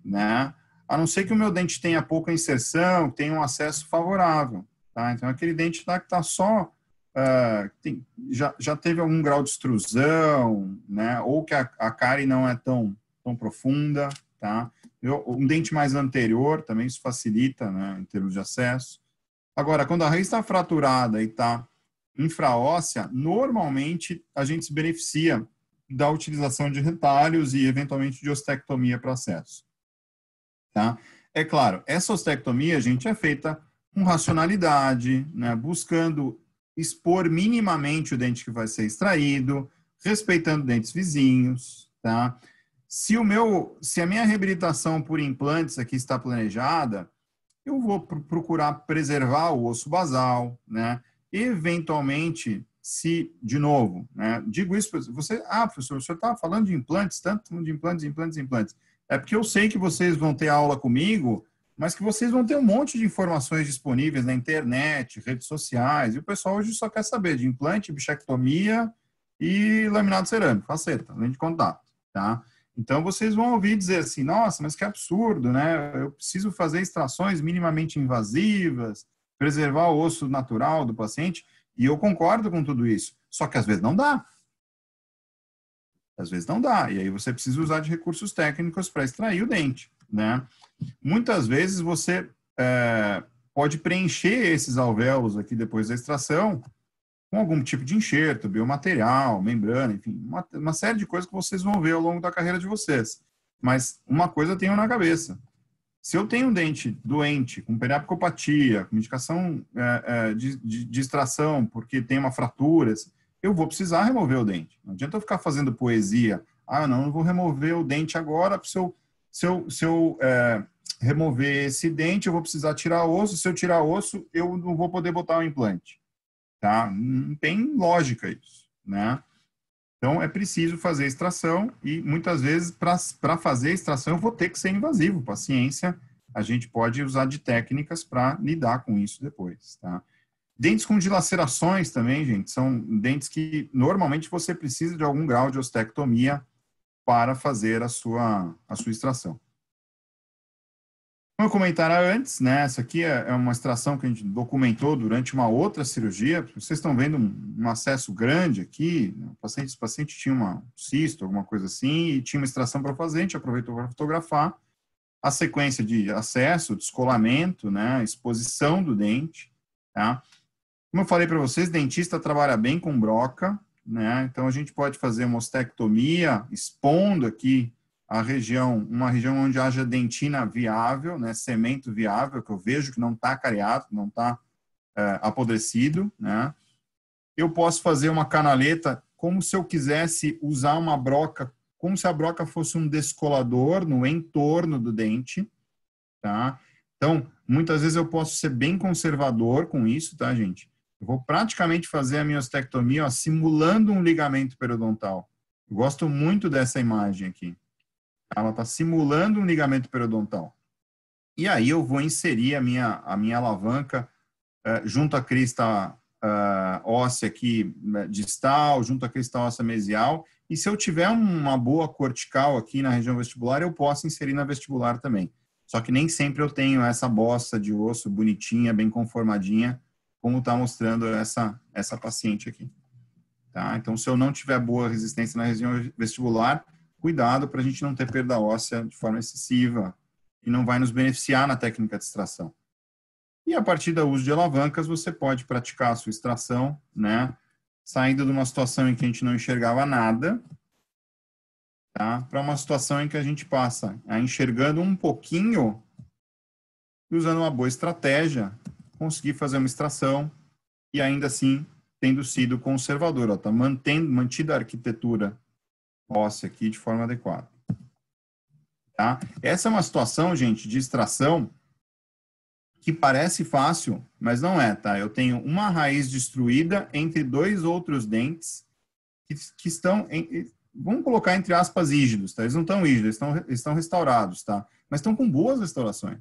Né? a não ser que o meu dente tenha pouca inserção, tenha um acesso favorável. Tá? Então, aquele dente lá que está só. Uh, tem, já, já teve algum grau de extrusão, né? ou que a, a cárie não é tão, tão profunda. Tá? Eu, um dente mais anterior também isso facilita né, em termos de acesso. Agora, quando a raiz está fraturada e está infraóssea, normalmente a gente se beneficia da utilização de retalhos e eventualmente de ostectomia para acesso. Tá? É claro, essa ostectomia, gente, é feita com racionalidade, né, buscando expor minimamente o dente que vai ser extraído, respeitando dentes vizinhos, tá? Se o meu, se a minha reabilitação por implantes aqui está planejada, eu vou procurar preservar o osso basal, né? Eventualmente, se de novo, né? Digo isso, você, ah, professor, você senhor está falando de implantes, tanto de implantes, implantes, implantes. É porque eu sei que vocês vão ter aula comigo, mas que vocês vão ter um monte de informações disponíveis na internet, redes sociais, e o pessoal hoje só quer saber de implante, bichectomia e laminado cerâmico, faceta, além de contato, tá? Então vocês vão ouvir dizer assim, nossa, mas que absurdo, né? Eu preciso fazer extrações minimamente invasivas, preservar o osso natural do paciente, e eu concordo com tudo isso, só que às vezes não dá. Às vezes não dá, e aí você precisa usar de recursos técnicos para extrair o dente, né? Muitas vezes você é, pode preencher esses alvéolos aqui depois da extração com algum tipo de enxerto, biomaterial, membrana, enfim, uma, uma série de coisas que vocês vão ver ao longo da carreira de vocês. Mas uma coisa eu tenho na cabeça, se eu tenho um dente doente, com periapicopatia, com indicação é, é de, de, de, extração, porque tem uma fratura, eu vou precisar remover o dente. Não adianta eu ficar fazendo poesia. Ah, não, eu vou remover o dente agora, se eu, se eu, se eu é, remover esse dente, eu vou precisar tirar osso. Se eu tirar osso, eu não vou poder botar o implante. Tá? Não tem lógica isso, né? Então, é preciso fazer extração e muitas vezes, para fazer extração, eu vou ter que ser invasivo. Paciência, a gente pode usar de técnicas para lidar com isso depois, tá? Dentes com dilacerações também, gente, são dentes que normalmente você precisa de algum grau de ostectomia para fazer a sua, a sua extração. Como eu comentara antes, né, essa aqui é, é uma extração que a gente documentou durante uma outra cirurgia. Vocês estão vendo um acesso grande aqui. Né, o paciente, o paciente tinha uma cisto, alguma coisa assim, e tinha uma extração para fazer, a gente aproveitou para fotografar. A sequência de acesso, descolamento, né, exposição do dente. Tá? Como eu falei para vocês, dentista trabalha bem com broca, né? Então a gente pode fazer uma ostectomia expondo aqui a região, uma região onde haja dentina viável, né? Cemento viável, que eu vejo que não está cariado, não está é, apodrecido, né? Eu posso fazer uma canaleta como se eu quisesse usar uma broca, como se a broca fosse um descolador no entorno do dente, tá? Então, muitas vezes eu posso ser bem conservador com isso, tá, gente? Eu vou praticamente fazer a minha ostectomia ó, simulando um ligamento periodontal. Eu gosto muito dessa imagem aqui. Ela está simulando um ligamento periodontal. E aí eu vou inserir a minha, a minha alavanca uh, junto à crista uh, óssea aqui eh, distal, junto à crista óssea mesial. E se eu tiver uma boa cortical aqui na região vestibular, eu posso inserir na vestibular também. Só que nem sempre eu tenho essa bossa de osso bonitinha, bem conformadinha, como está mostrando essa, essa paciente aqui. Tá? Então, se eu não tiver boa resistência na região vestibular, cuidado para a gente não ter perda óssea de forma excessiva e não vai nos beneficiar na técnica de extração. E a partir do uso de alavancas, você pode praticar a sua extração, né? Saindo de uma situação em que a gente não enxergava nada, tá? Para uma situação em que a gente passa a enxergando um pouquinho e usando uma boa estratégia, conseguir fazer uma extração e ainda assim tendo sido conservador, está mantendo, mantida a arquitetura óssea aqui de forma adequada. Tá? Essa é uma situação, gente, de extração que parece fácil, mas não é, tá? Eu tenho uma raiz destruída entre dois outros dentes que, que estão, em, vamos colocar entre aspas, rígidos, tá? Eles não estão rígidos, eles estão, estão restaurados, tá? Mas estão com boas restaurações,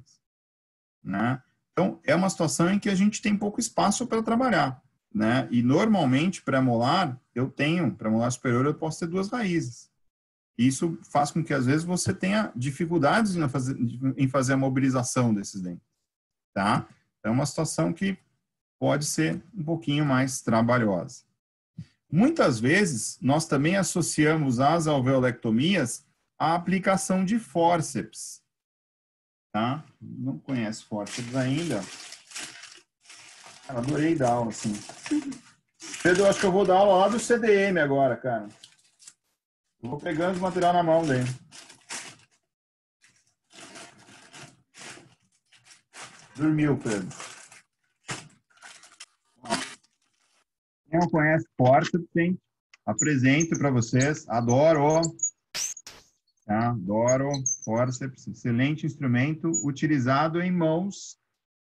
né? Então, é uma situação em que a gente tem pouco espaço para trabalhar. Né? E normalmente, para molar eu tenho, para molar superior, eu posso ter duas raízes. Isso faz com que, às vezes, você tenha dificuldades em fazer, em fazer a mobilização desses dentes. Tá? Então, é uma situação que pode ser um pouquinho mais trabalhosa. Muitas vezes, nós também associamos as alveolectomias à aplicação de fórceps tá? Não conhece Forceps ainda. Cara, adorei dar aula, assim. Pedro, acho que eu vou dar aula lá do CDM agora, cara. Eu vou pegando o material na mão dele. Dormiu, Pedro. Quem não conhece Forceps, tem Apresento para vocês. Adoro. Tá? Doro, forceps, excelente instrumento utilizado em mãos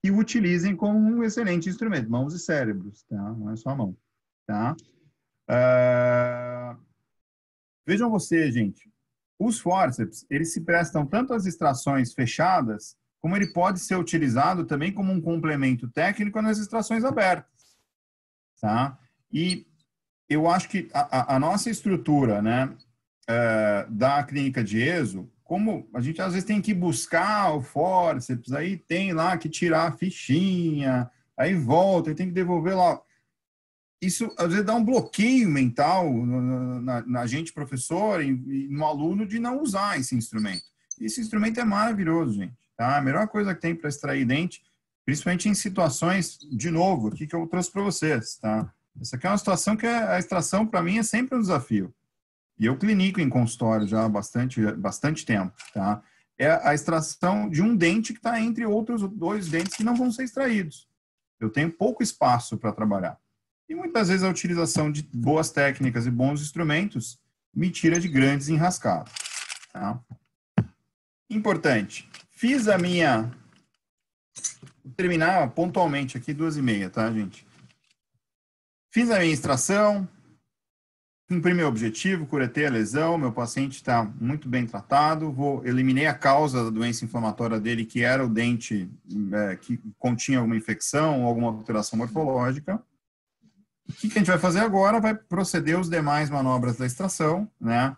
e utilizem como um excelente instrumento, mãos e cérebros, tá? Não é só mão, tá? Uh... Vejam você, gente. Os forceps, eles se prestam tanto às extrações fechadas, como ele pode ser utilizado também como um complemento técnico nas extrações abertas, tá? E eu acho que a, a nossa estrutura, né, eh, da clínica de ESO, como a gente às vezes tem que buscar o forceps, aí tem lá que tirar a fichinha, aí volta, aí tem que devolver lá. Isso às vezes dá um bloqueio mental na, na gente, professor, e, e no aluno, de não usar esse instrumento. Esse instrumento é maravilhoso, gente. Tá? A melhor coisa que tem para extrair dente, principalmente em situações, de novo, aqui que eu trouxe para vocês. Tá? Essa aqui é uma situação que é, a extração, para mim, é sempre um desafio e eu clinico em consultório já há bastante, bastante tempo, tá? É a extração de um dente que está entre outros dois dentes que não vão ser extraídos. Eu tenho pouco espaço para trabalhar. E muitas vezes a utilização de boas técnicas e bons instrumentos me tira de grandes enrascados. Tá? Importante, fiz a minha. Vou terminar pontualmente aqui, duas e meia, tá, gente? Fiz a minha extração, Imprimi primeiro objetivo, curetei a lesão, meu paciente está muito bem tratado, vou, eliminei a causa da doença inflamatória dele, que era o dente é, que continha alguma infecção, alguma alteração morfológica. O que, que a gente vai fazer agora? Vai proceder os demais manobras da extração, né?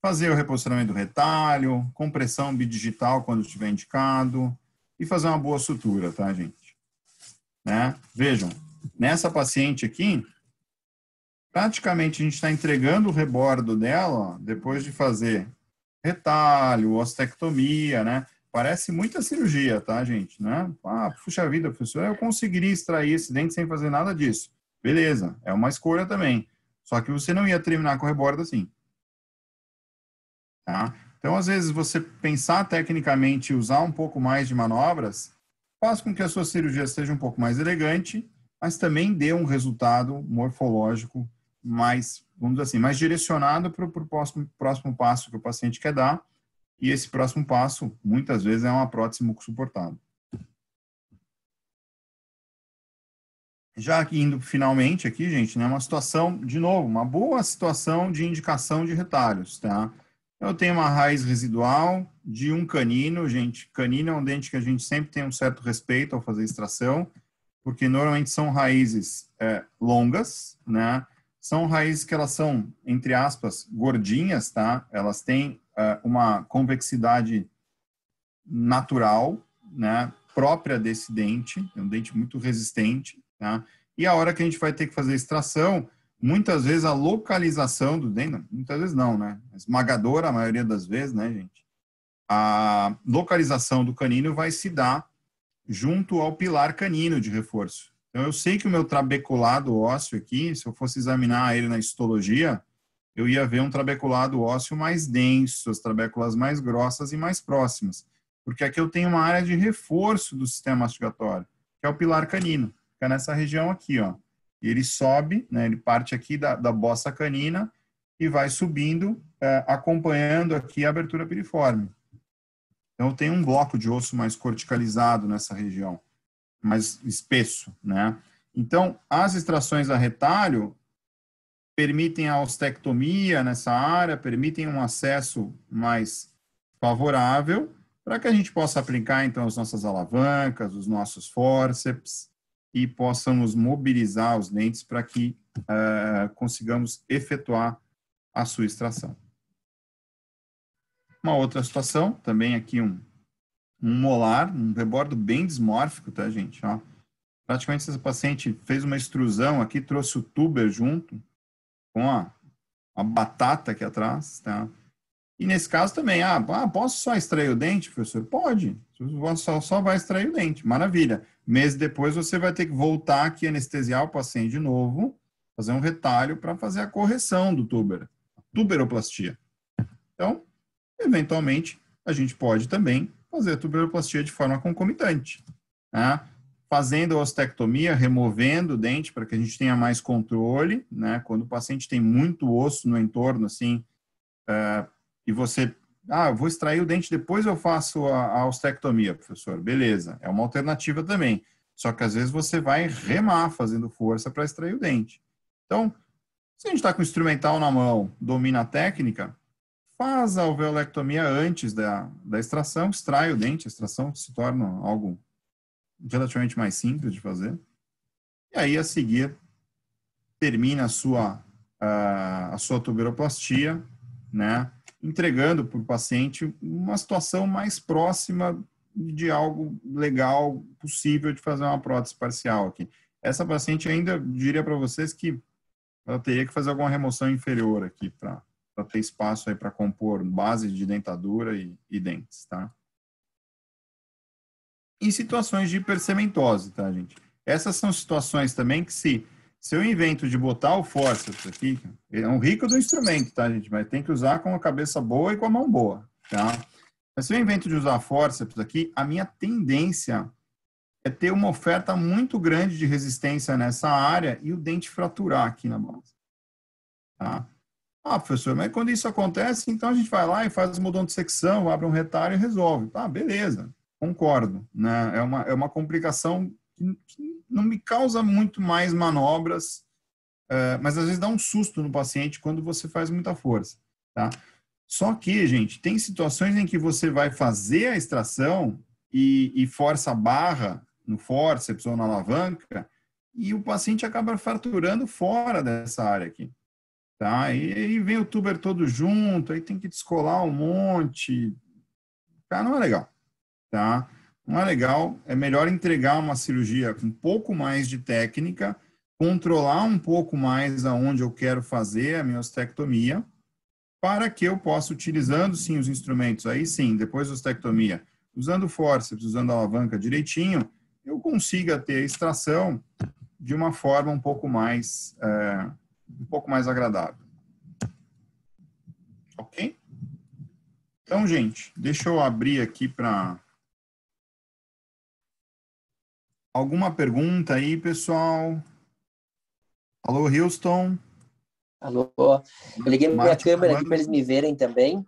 Fazer o reposicionamento do retalho, compressão bidigital quando estiver indicado e fazer uma boa sutura, tá, gente? Né? Vejam, nessa paciente aqui, praticamente a gente está entregando o rebordo dela, ó, depois de fazer retalho, ostectomia, né? Parece muita cirurgia, tá, gente? Né? Ah, puxa vida, professor, eu conseguiria extrair esse dente sem fazer nada disso. Beleza, é uma escolha também. Só que você não ia terminar com o rebordo assim. Tá? Então, às vezes, você pensar tecnicamente e usar um pouco mais de manobras faz com que a sua cirurgia seja um pouco mais elegante, mas também dê um resultado morfológico mais, vamos dizer assim, mais direcionado para o próximo, próximo passo que o paciente quer dar. E esse próximo passo, muitas vezes, é uma prótese mucosuportada. Já indo finalmente aqui, gente, né, uma situação, de novo, uma boa situação de indicação de retalhos, tá? Eu tenho uma raiz residual de um canino, gente. Canino é um dente que a gente sempre tem um certo respeito ao fazer extração, porque normalmente são raízes é, longas, né? são raízes que elas são, entre aspas, gordinhas, tá? Elas têm uh, uma convexidade natural, né? Própria desse dente, é um dente muito resistente, tá? E a hora que a gente vai ter que fazer extração, muitas vezes a localização do dente, muitas vezes não, né? Esmagadora a maioria das vezes, né, gente? A localização do canino vai se dar junto ao pilar canino de reforço, então, eu sei que o meu trabeculado ósseo aqui, se eu fosse examinar ele na histologia, eu ia ver um trabeculado ósseo mais denso, as trabéculas mais grossas e mais próximas. Porque aqui eu tenho uma área de reforço do sistema mastigatório, que é o pilar canino. Fica nessa região aqui, ó. E ele sobe, né, ele parte aqui da, da bossa canina e vai subindo, é, acompanhando aqui a abertura piriforme. Então, eu tenho um bloco de osso mais corticalizado nessa região mais espesso, né? Então, as extrações a retalho permitem a ostectomia nessa área, permitem um acesso mais favorável para que a gente possa aplicar, então, as nossas alavancas, os nossos forceps e possamos mobilizar os dentes para que uh, consigamos efetuar a sua extração. Uma outra situação, também aqui um um molar, um rebordo bem dismórfico, tá, gente? Ó, praticamente essa paciente fez uma extrusão aqui, trouxe o tuber junto com a, a batata aqui atrás, tá? E nesse caso também, ah, ah posso só extrair o dente, professor? Pode, só, só vai extrair o dente, maravilha. Mês depois você vai ter que voltar aqui, anestesiar o paciente de novo, fazer um retalho para fazer a correção do tuber, tuberoplastia. Então, eventualmente, a gente pode também fazer tuberoplastia de forma concomitante, né? fazendo a ostectomia, removendo o dente para que a gente tenha mais controle, né? Quando o paciente tem muito osso no entorno, assim, é, e você, ah, eu vou extrair o dente depois eu faço a, a ostectomia, professor, beleza? É uma alternativa também. Só que às vezes você vai remar fazendo força para extrair o dente. Então, se a gente está com o instrumental na mão, domina a técnica, faz a alveolectomia antes da, da extração, extrai o dente, a extração se torna algo relativamente mais simples de fazer. E aí, a seguir, termina a sua, a, a sua tuberoplastia, né? entregando para o paciente uma situação mais próxima de algo legal possível de fazer uma prótese parcial aqui. Essa paciente ainda diria para vocês que ela teria que fazer alguma remoção inferior aqui para para ter espaço aí para compor base de dentadura e, e, dentes, tá? Em situações de hipercementose, tá, gente? Essas são situações também que se, se eu invento de botar o forceps aqui, é um rico do instrumento, tá, gente? Mas tem que usar com a cabeça boa e com a mão boa, tá? Mas se eu invento de usar força aqui, a minha tendência é ter uma oferta muito grande de resistência nessa área e o dente fraturar aqui na base, tá? Ah, professor, mas quando isso acontece, então a gente vai lá e faz mudando de secção, abre um retalho e resolve. Ah, beleza, concordo. Né? É, uma, é uma complicação que não me causa muito mais manobras, é, mas às vezes dá um susto no paciente quando você faz muita força. Tá? Só que, gente, tem situações em que você vai fazer a extração e, e força a barra no forceps ou na alavanca e o paciente acaba fraturando fora dessa área aqui. Tá? E aí vem o tuber todo junto, aí tem que descolar um monte. Tá? Não é legal. Tá? Não é legal. É melhor entregar uma cirurgia com um pouco mais de técnica, controlar um pouco mais aonde eu quero fazer a minha ostectomia, para que eu possa, utilizando sim os instrumentos, aí sim, depois da ostectomia, usando forceps, usando a alavanca direitinho, eu consiga ter a extração de uma forma um pouco mais. Eh, um pouco mais agradável. Ok? Então, gente, deixa eu abrir aqui para alguma pergunta aí, pessoal. Alô, Houston. Alô. Eu liguei minha câmera aqui para eles me verem também,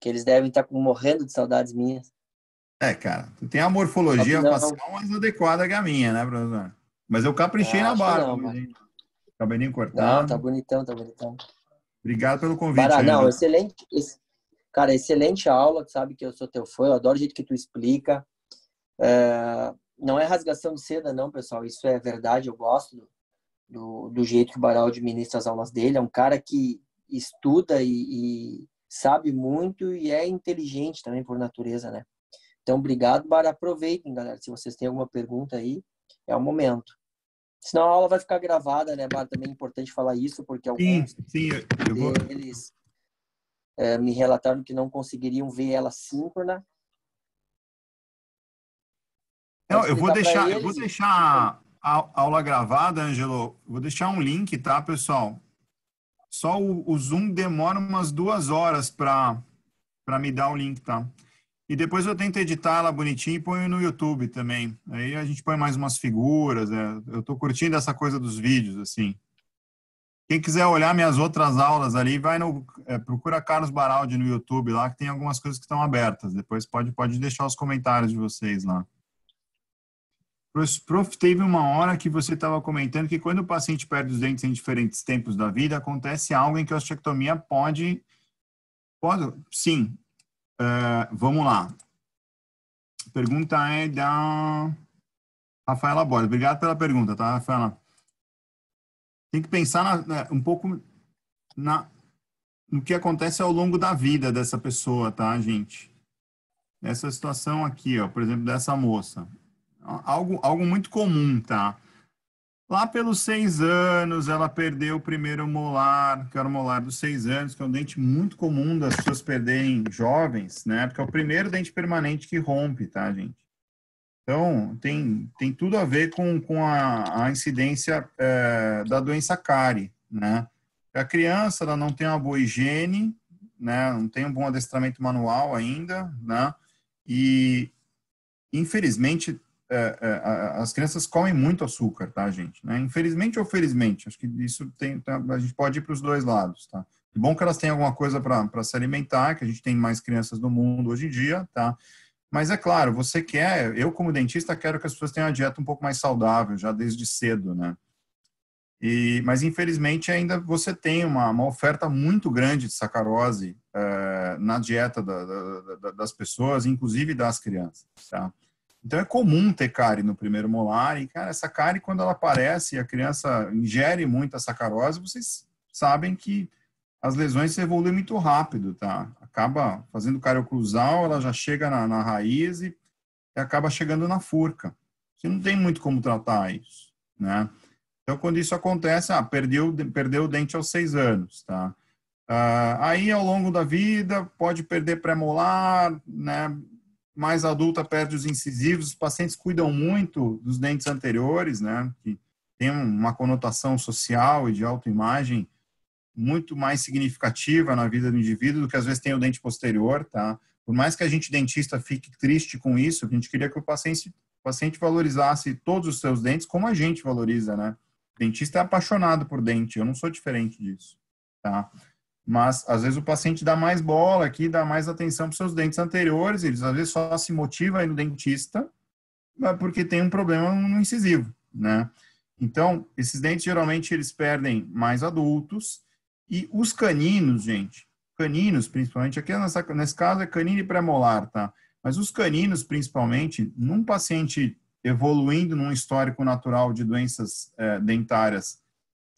que eles devem estar morrendo de saudades minhas. É, cara, tu tem a morfologia facial mais adequada que a minha, né, professor? Mas eu caprichei eu ah, na barba. Não, Tá nem cortado. tá bonitão, tá bonitão. Obrigado pelo convite. Para, não, excelente. Cara, excelente aula, sabe que eu sou teu fã, eu adoro o jeito que tu explica. É, não é rasgação de seda, não, pessoal. Isso é verdade, eu gosto do, do, do jeito que o Baral administra as aulas dele. É um cara que estuda e, e sabe muito e é inteligente também por natureza, né? Então, obrigado, Bara. Aproveitem, galera. Se vocês têm alguma pergunta aí, é o momento. Senão a aula vai ficar gravada, né, Mário? Também é importante falar isso, porque alguns sim, sim, eu vou... deles é, me relataram que não conseguiriam ver ela síncrona. Não, eu vou deixar, eu vou deixar a aula gravada, Angelo. Vou deixar um link, tá, pessoal? Só o, o Zoom demora umas duas horas para me dar o link, tá? E depois eu tento editar ela bonitinho e ponho no YouTube também. Aí a gente põe mais umas figuras. Né? Eu estou curtindo essa coisa dos vídeos, assim. Quem quiser olhar minhas outras aulas ali, vai no. É, procura Carlos Baraldi no YouTube lá, que tem algumas coisas que estão abertas. Depois pode, pode deixar os comentários de vocês lá. Prof, teve uma hora que você estava comentando que quando o paciente perde os dentes em diferentes tempos da vida, acontece algo em que a osteectomia pode. Pode? Sim, Uh, vamos lá. Pergunta é da Rafaela Borges. Obrigado pela pergunta, tá, Rafaela? Tem que pensar na, né, um pouco na, no que acontece ao longo da vida dessa pessoa, tá, gente? Essa situação aqui, ó, por exemplo, dessa moça. Algo, algo muito comum, tá? Lá pelos seis anos, ela perdeu o primeiro molar, que era o molar dos seis anos, que é um dente muito comum das pessoas perderem jovens, né? Porque é o primeiro dente permanente que rompe, tá, gente? Então, tem, tem tudo a ver com, com a, a incidência é, da doença cárie, né? A criança, ela não tem uma boa higiene, né? Não tem um bom adestramento manual ainda, né? E, infelizmente, é, é, as crianças comem muito açúcar, tá, gente? Né? Infelizmente ou felizmente, acho que isso tem, tá, a gente pode ir para os dois lados, tá? Que é bom que elas têm alguma coisa para se alimentar, que a gente tem mais crianças no mundo hoje em dia, tá? Mas é claro, você quer, eu como dentista quero que as pessoas tenham uma dieta um pouco mais saudável já desde cedo, né? E, mas infelizmente ainda você tem uma, uma oferta muito grande de sacarose na dieta da, da, da, das pessoas, inclusive das crianças, tá? Então é comum ter cárie no primeiro molar, e cara, essa cárie, quando ela aparece e a criança ingere muita sacarose, vocês sabem que as lesões se evoluem muito rápido, tá? Acaba fazendo carioclusal, ela já chega na, na raiz e, e acaba chegando na furca. Você não tem muito como tratar isso, né? Então, quando isso acontece, ah, perdeu, perdeu o dente aos seis anos, tá? Ah, aí, ao longo da vida, pode perder pré-molar, né? mais adulta perde os incisivos, os pacientes cuidam muito dos dentes anteriores, né? Que tem uma conotação social e de autoimagem muito mais significativa na vida do indivíduo do que às vezes tem o dente posterior, tá? Por mais que a gente dentista fique triste com isso, a gente queria que o paciente, o paciente valorizasse todos os seus dentes como a gente valoriza, né? O dentista é apaixonado por dente, eu não sou diferente disso, tá? mas às vezes o paciente dá mais bola aqui, dá mais atenção para seus dentes anteriores, eles às vezes só se motiva aí no dentista porque tem um problema no incisivo, né? Então, esses dentes geralmente eles perdem mais adultos e os caninos, gente, caninos principalmente, aqui nessa, nesse caso é canino e pré-molar, tá? Mas os caninos principalmente, num paciente evoluindo num histórico natural de doenças é, dentárias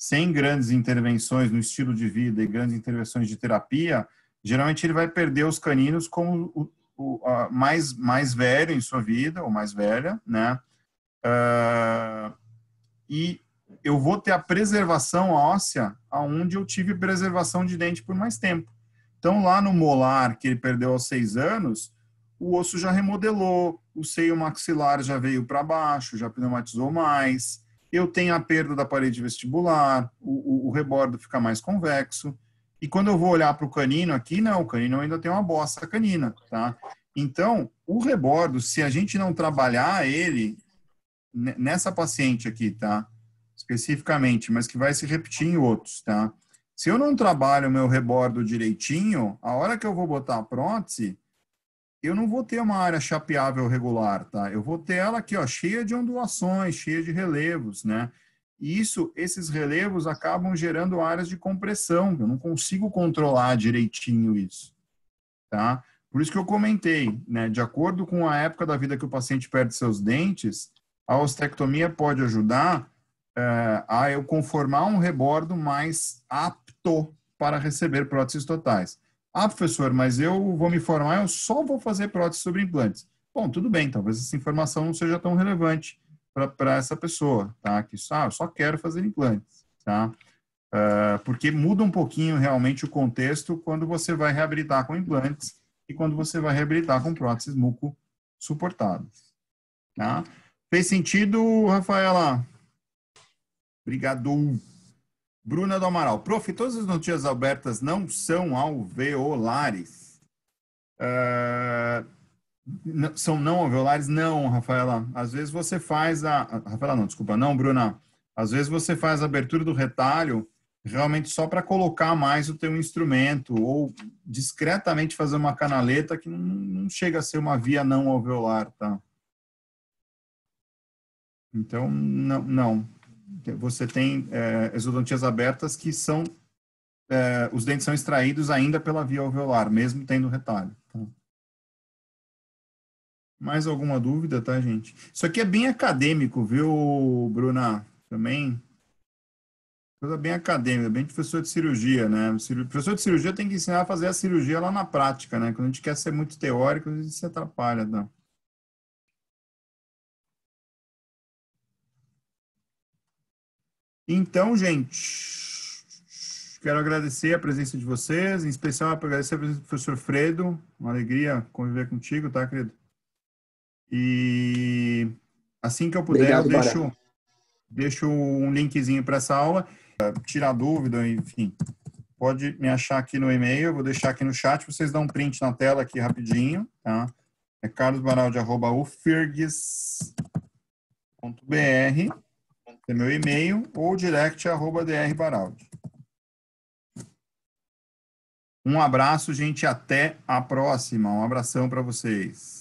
sem grandes intervenções no estilo de vida e grandes intervenções de terapia, geralmente ele vai perder os caninos como o, o mais, mais velho em sua vida, ou mais velha, né? Uh, e eu vou ter a preservação óssea aonde eu tive preservação de dente por mais tempo. Então, lá no molar que ele perdeu aos seis anos, o osso já remodelou, o seio maxilar já veio para baixo, já pneumatizou mais, eu tenho a perda da parede vestibular, o, o, o rebordo fica mais convexo. E quando eu vou olhar para o canino aqui, não, o canino ainda tem uma bossa canina, tá? Então, o rebordo, se a gente não trabalhar ele, nessa paciente aqui, tá? Especificamente, mas que vai se repetir em outros, tá? Se eu não trabalho o meu rebordo direitinho, a hora que eu vou botar a prótese, eu não vou ter uma área chapeável regular, tá? Eu vou ter ela aqui, ó, cheia de ondulações, cheia de relevos, né? E isso, esses relevos acabam gerando áreas de compressão. Eu não consigo controlar direitinho isso, tá? Por isso que eu comentei, né? De acordo com a época da vida que o paciente perde seus dentes, a ostectomia pode ajudar é, a eu conformar um rebordo mais apto para receber próteses totais. Ah, professor, mas eu vou me formar, eu só vou fazer prótese sobre implantes. Bom, tudo bem, talvez essa informação não seja tão relevante para essa pessoa, tá? Que só, ah, eu só quero fazer implantes, tá? Uh, porque muda um pouquinho realmente o contexto quando você vai reabilitar com implantes e quando você vai reabilitar com próteses muco suportadas. Tá? Fez sentido, Rafaela? Obrigado. Bruna do Amaral. Prof, todas as notícias abertas não são alveolares? Uh, são não alveolares? Não, Rafaela. Às vezes você faz a... Rafaela não, desculpa. Não, Bruna. Às vezes você faz a abertura do retalho realmente só para colocar mais o teu instrumento ou discretamente fazer uma canaleta que não, não chega a ser uma via não alveolar, tá? Então, não, não você tem é, exodontias abertas que são, é, os dentes são extraídos ainda pela via alveolar, mesmo tendo retalho. Tá? Mais alguma dúvida, tá, gente? Isso aqui é bem acadêmico, viu, Bruna? Também coisa bem acadêmica, bem professor de cirurgia, né? professor de cirurgia tem que ensinar a fazer a cirurgia lá na prática, né? Quando a gente quer ser muito teórico, a gente se atrapalha, tá? Então, gente, quero agradecer a presença de vocês, em especial agradecer a presença do professor Fredo. Uma alegria conviver contigo, tá, querido? E assim que eu puder, Obrigado, eu deixo, deixo um linkzinho para essa aula. É, tirar dúvida, enfim, pode me achar aqui no e-mail, eu vou deixar aqui no chat, vocês dão um print na tela aqui rapidinho, tá? É carlosbaraldi.ufirgs.br é meu e-mail ou direct arroba drbaraldi. Um abraço, gente. Até a próxima. Um abração para vocês.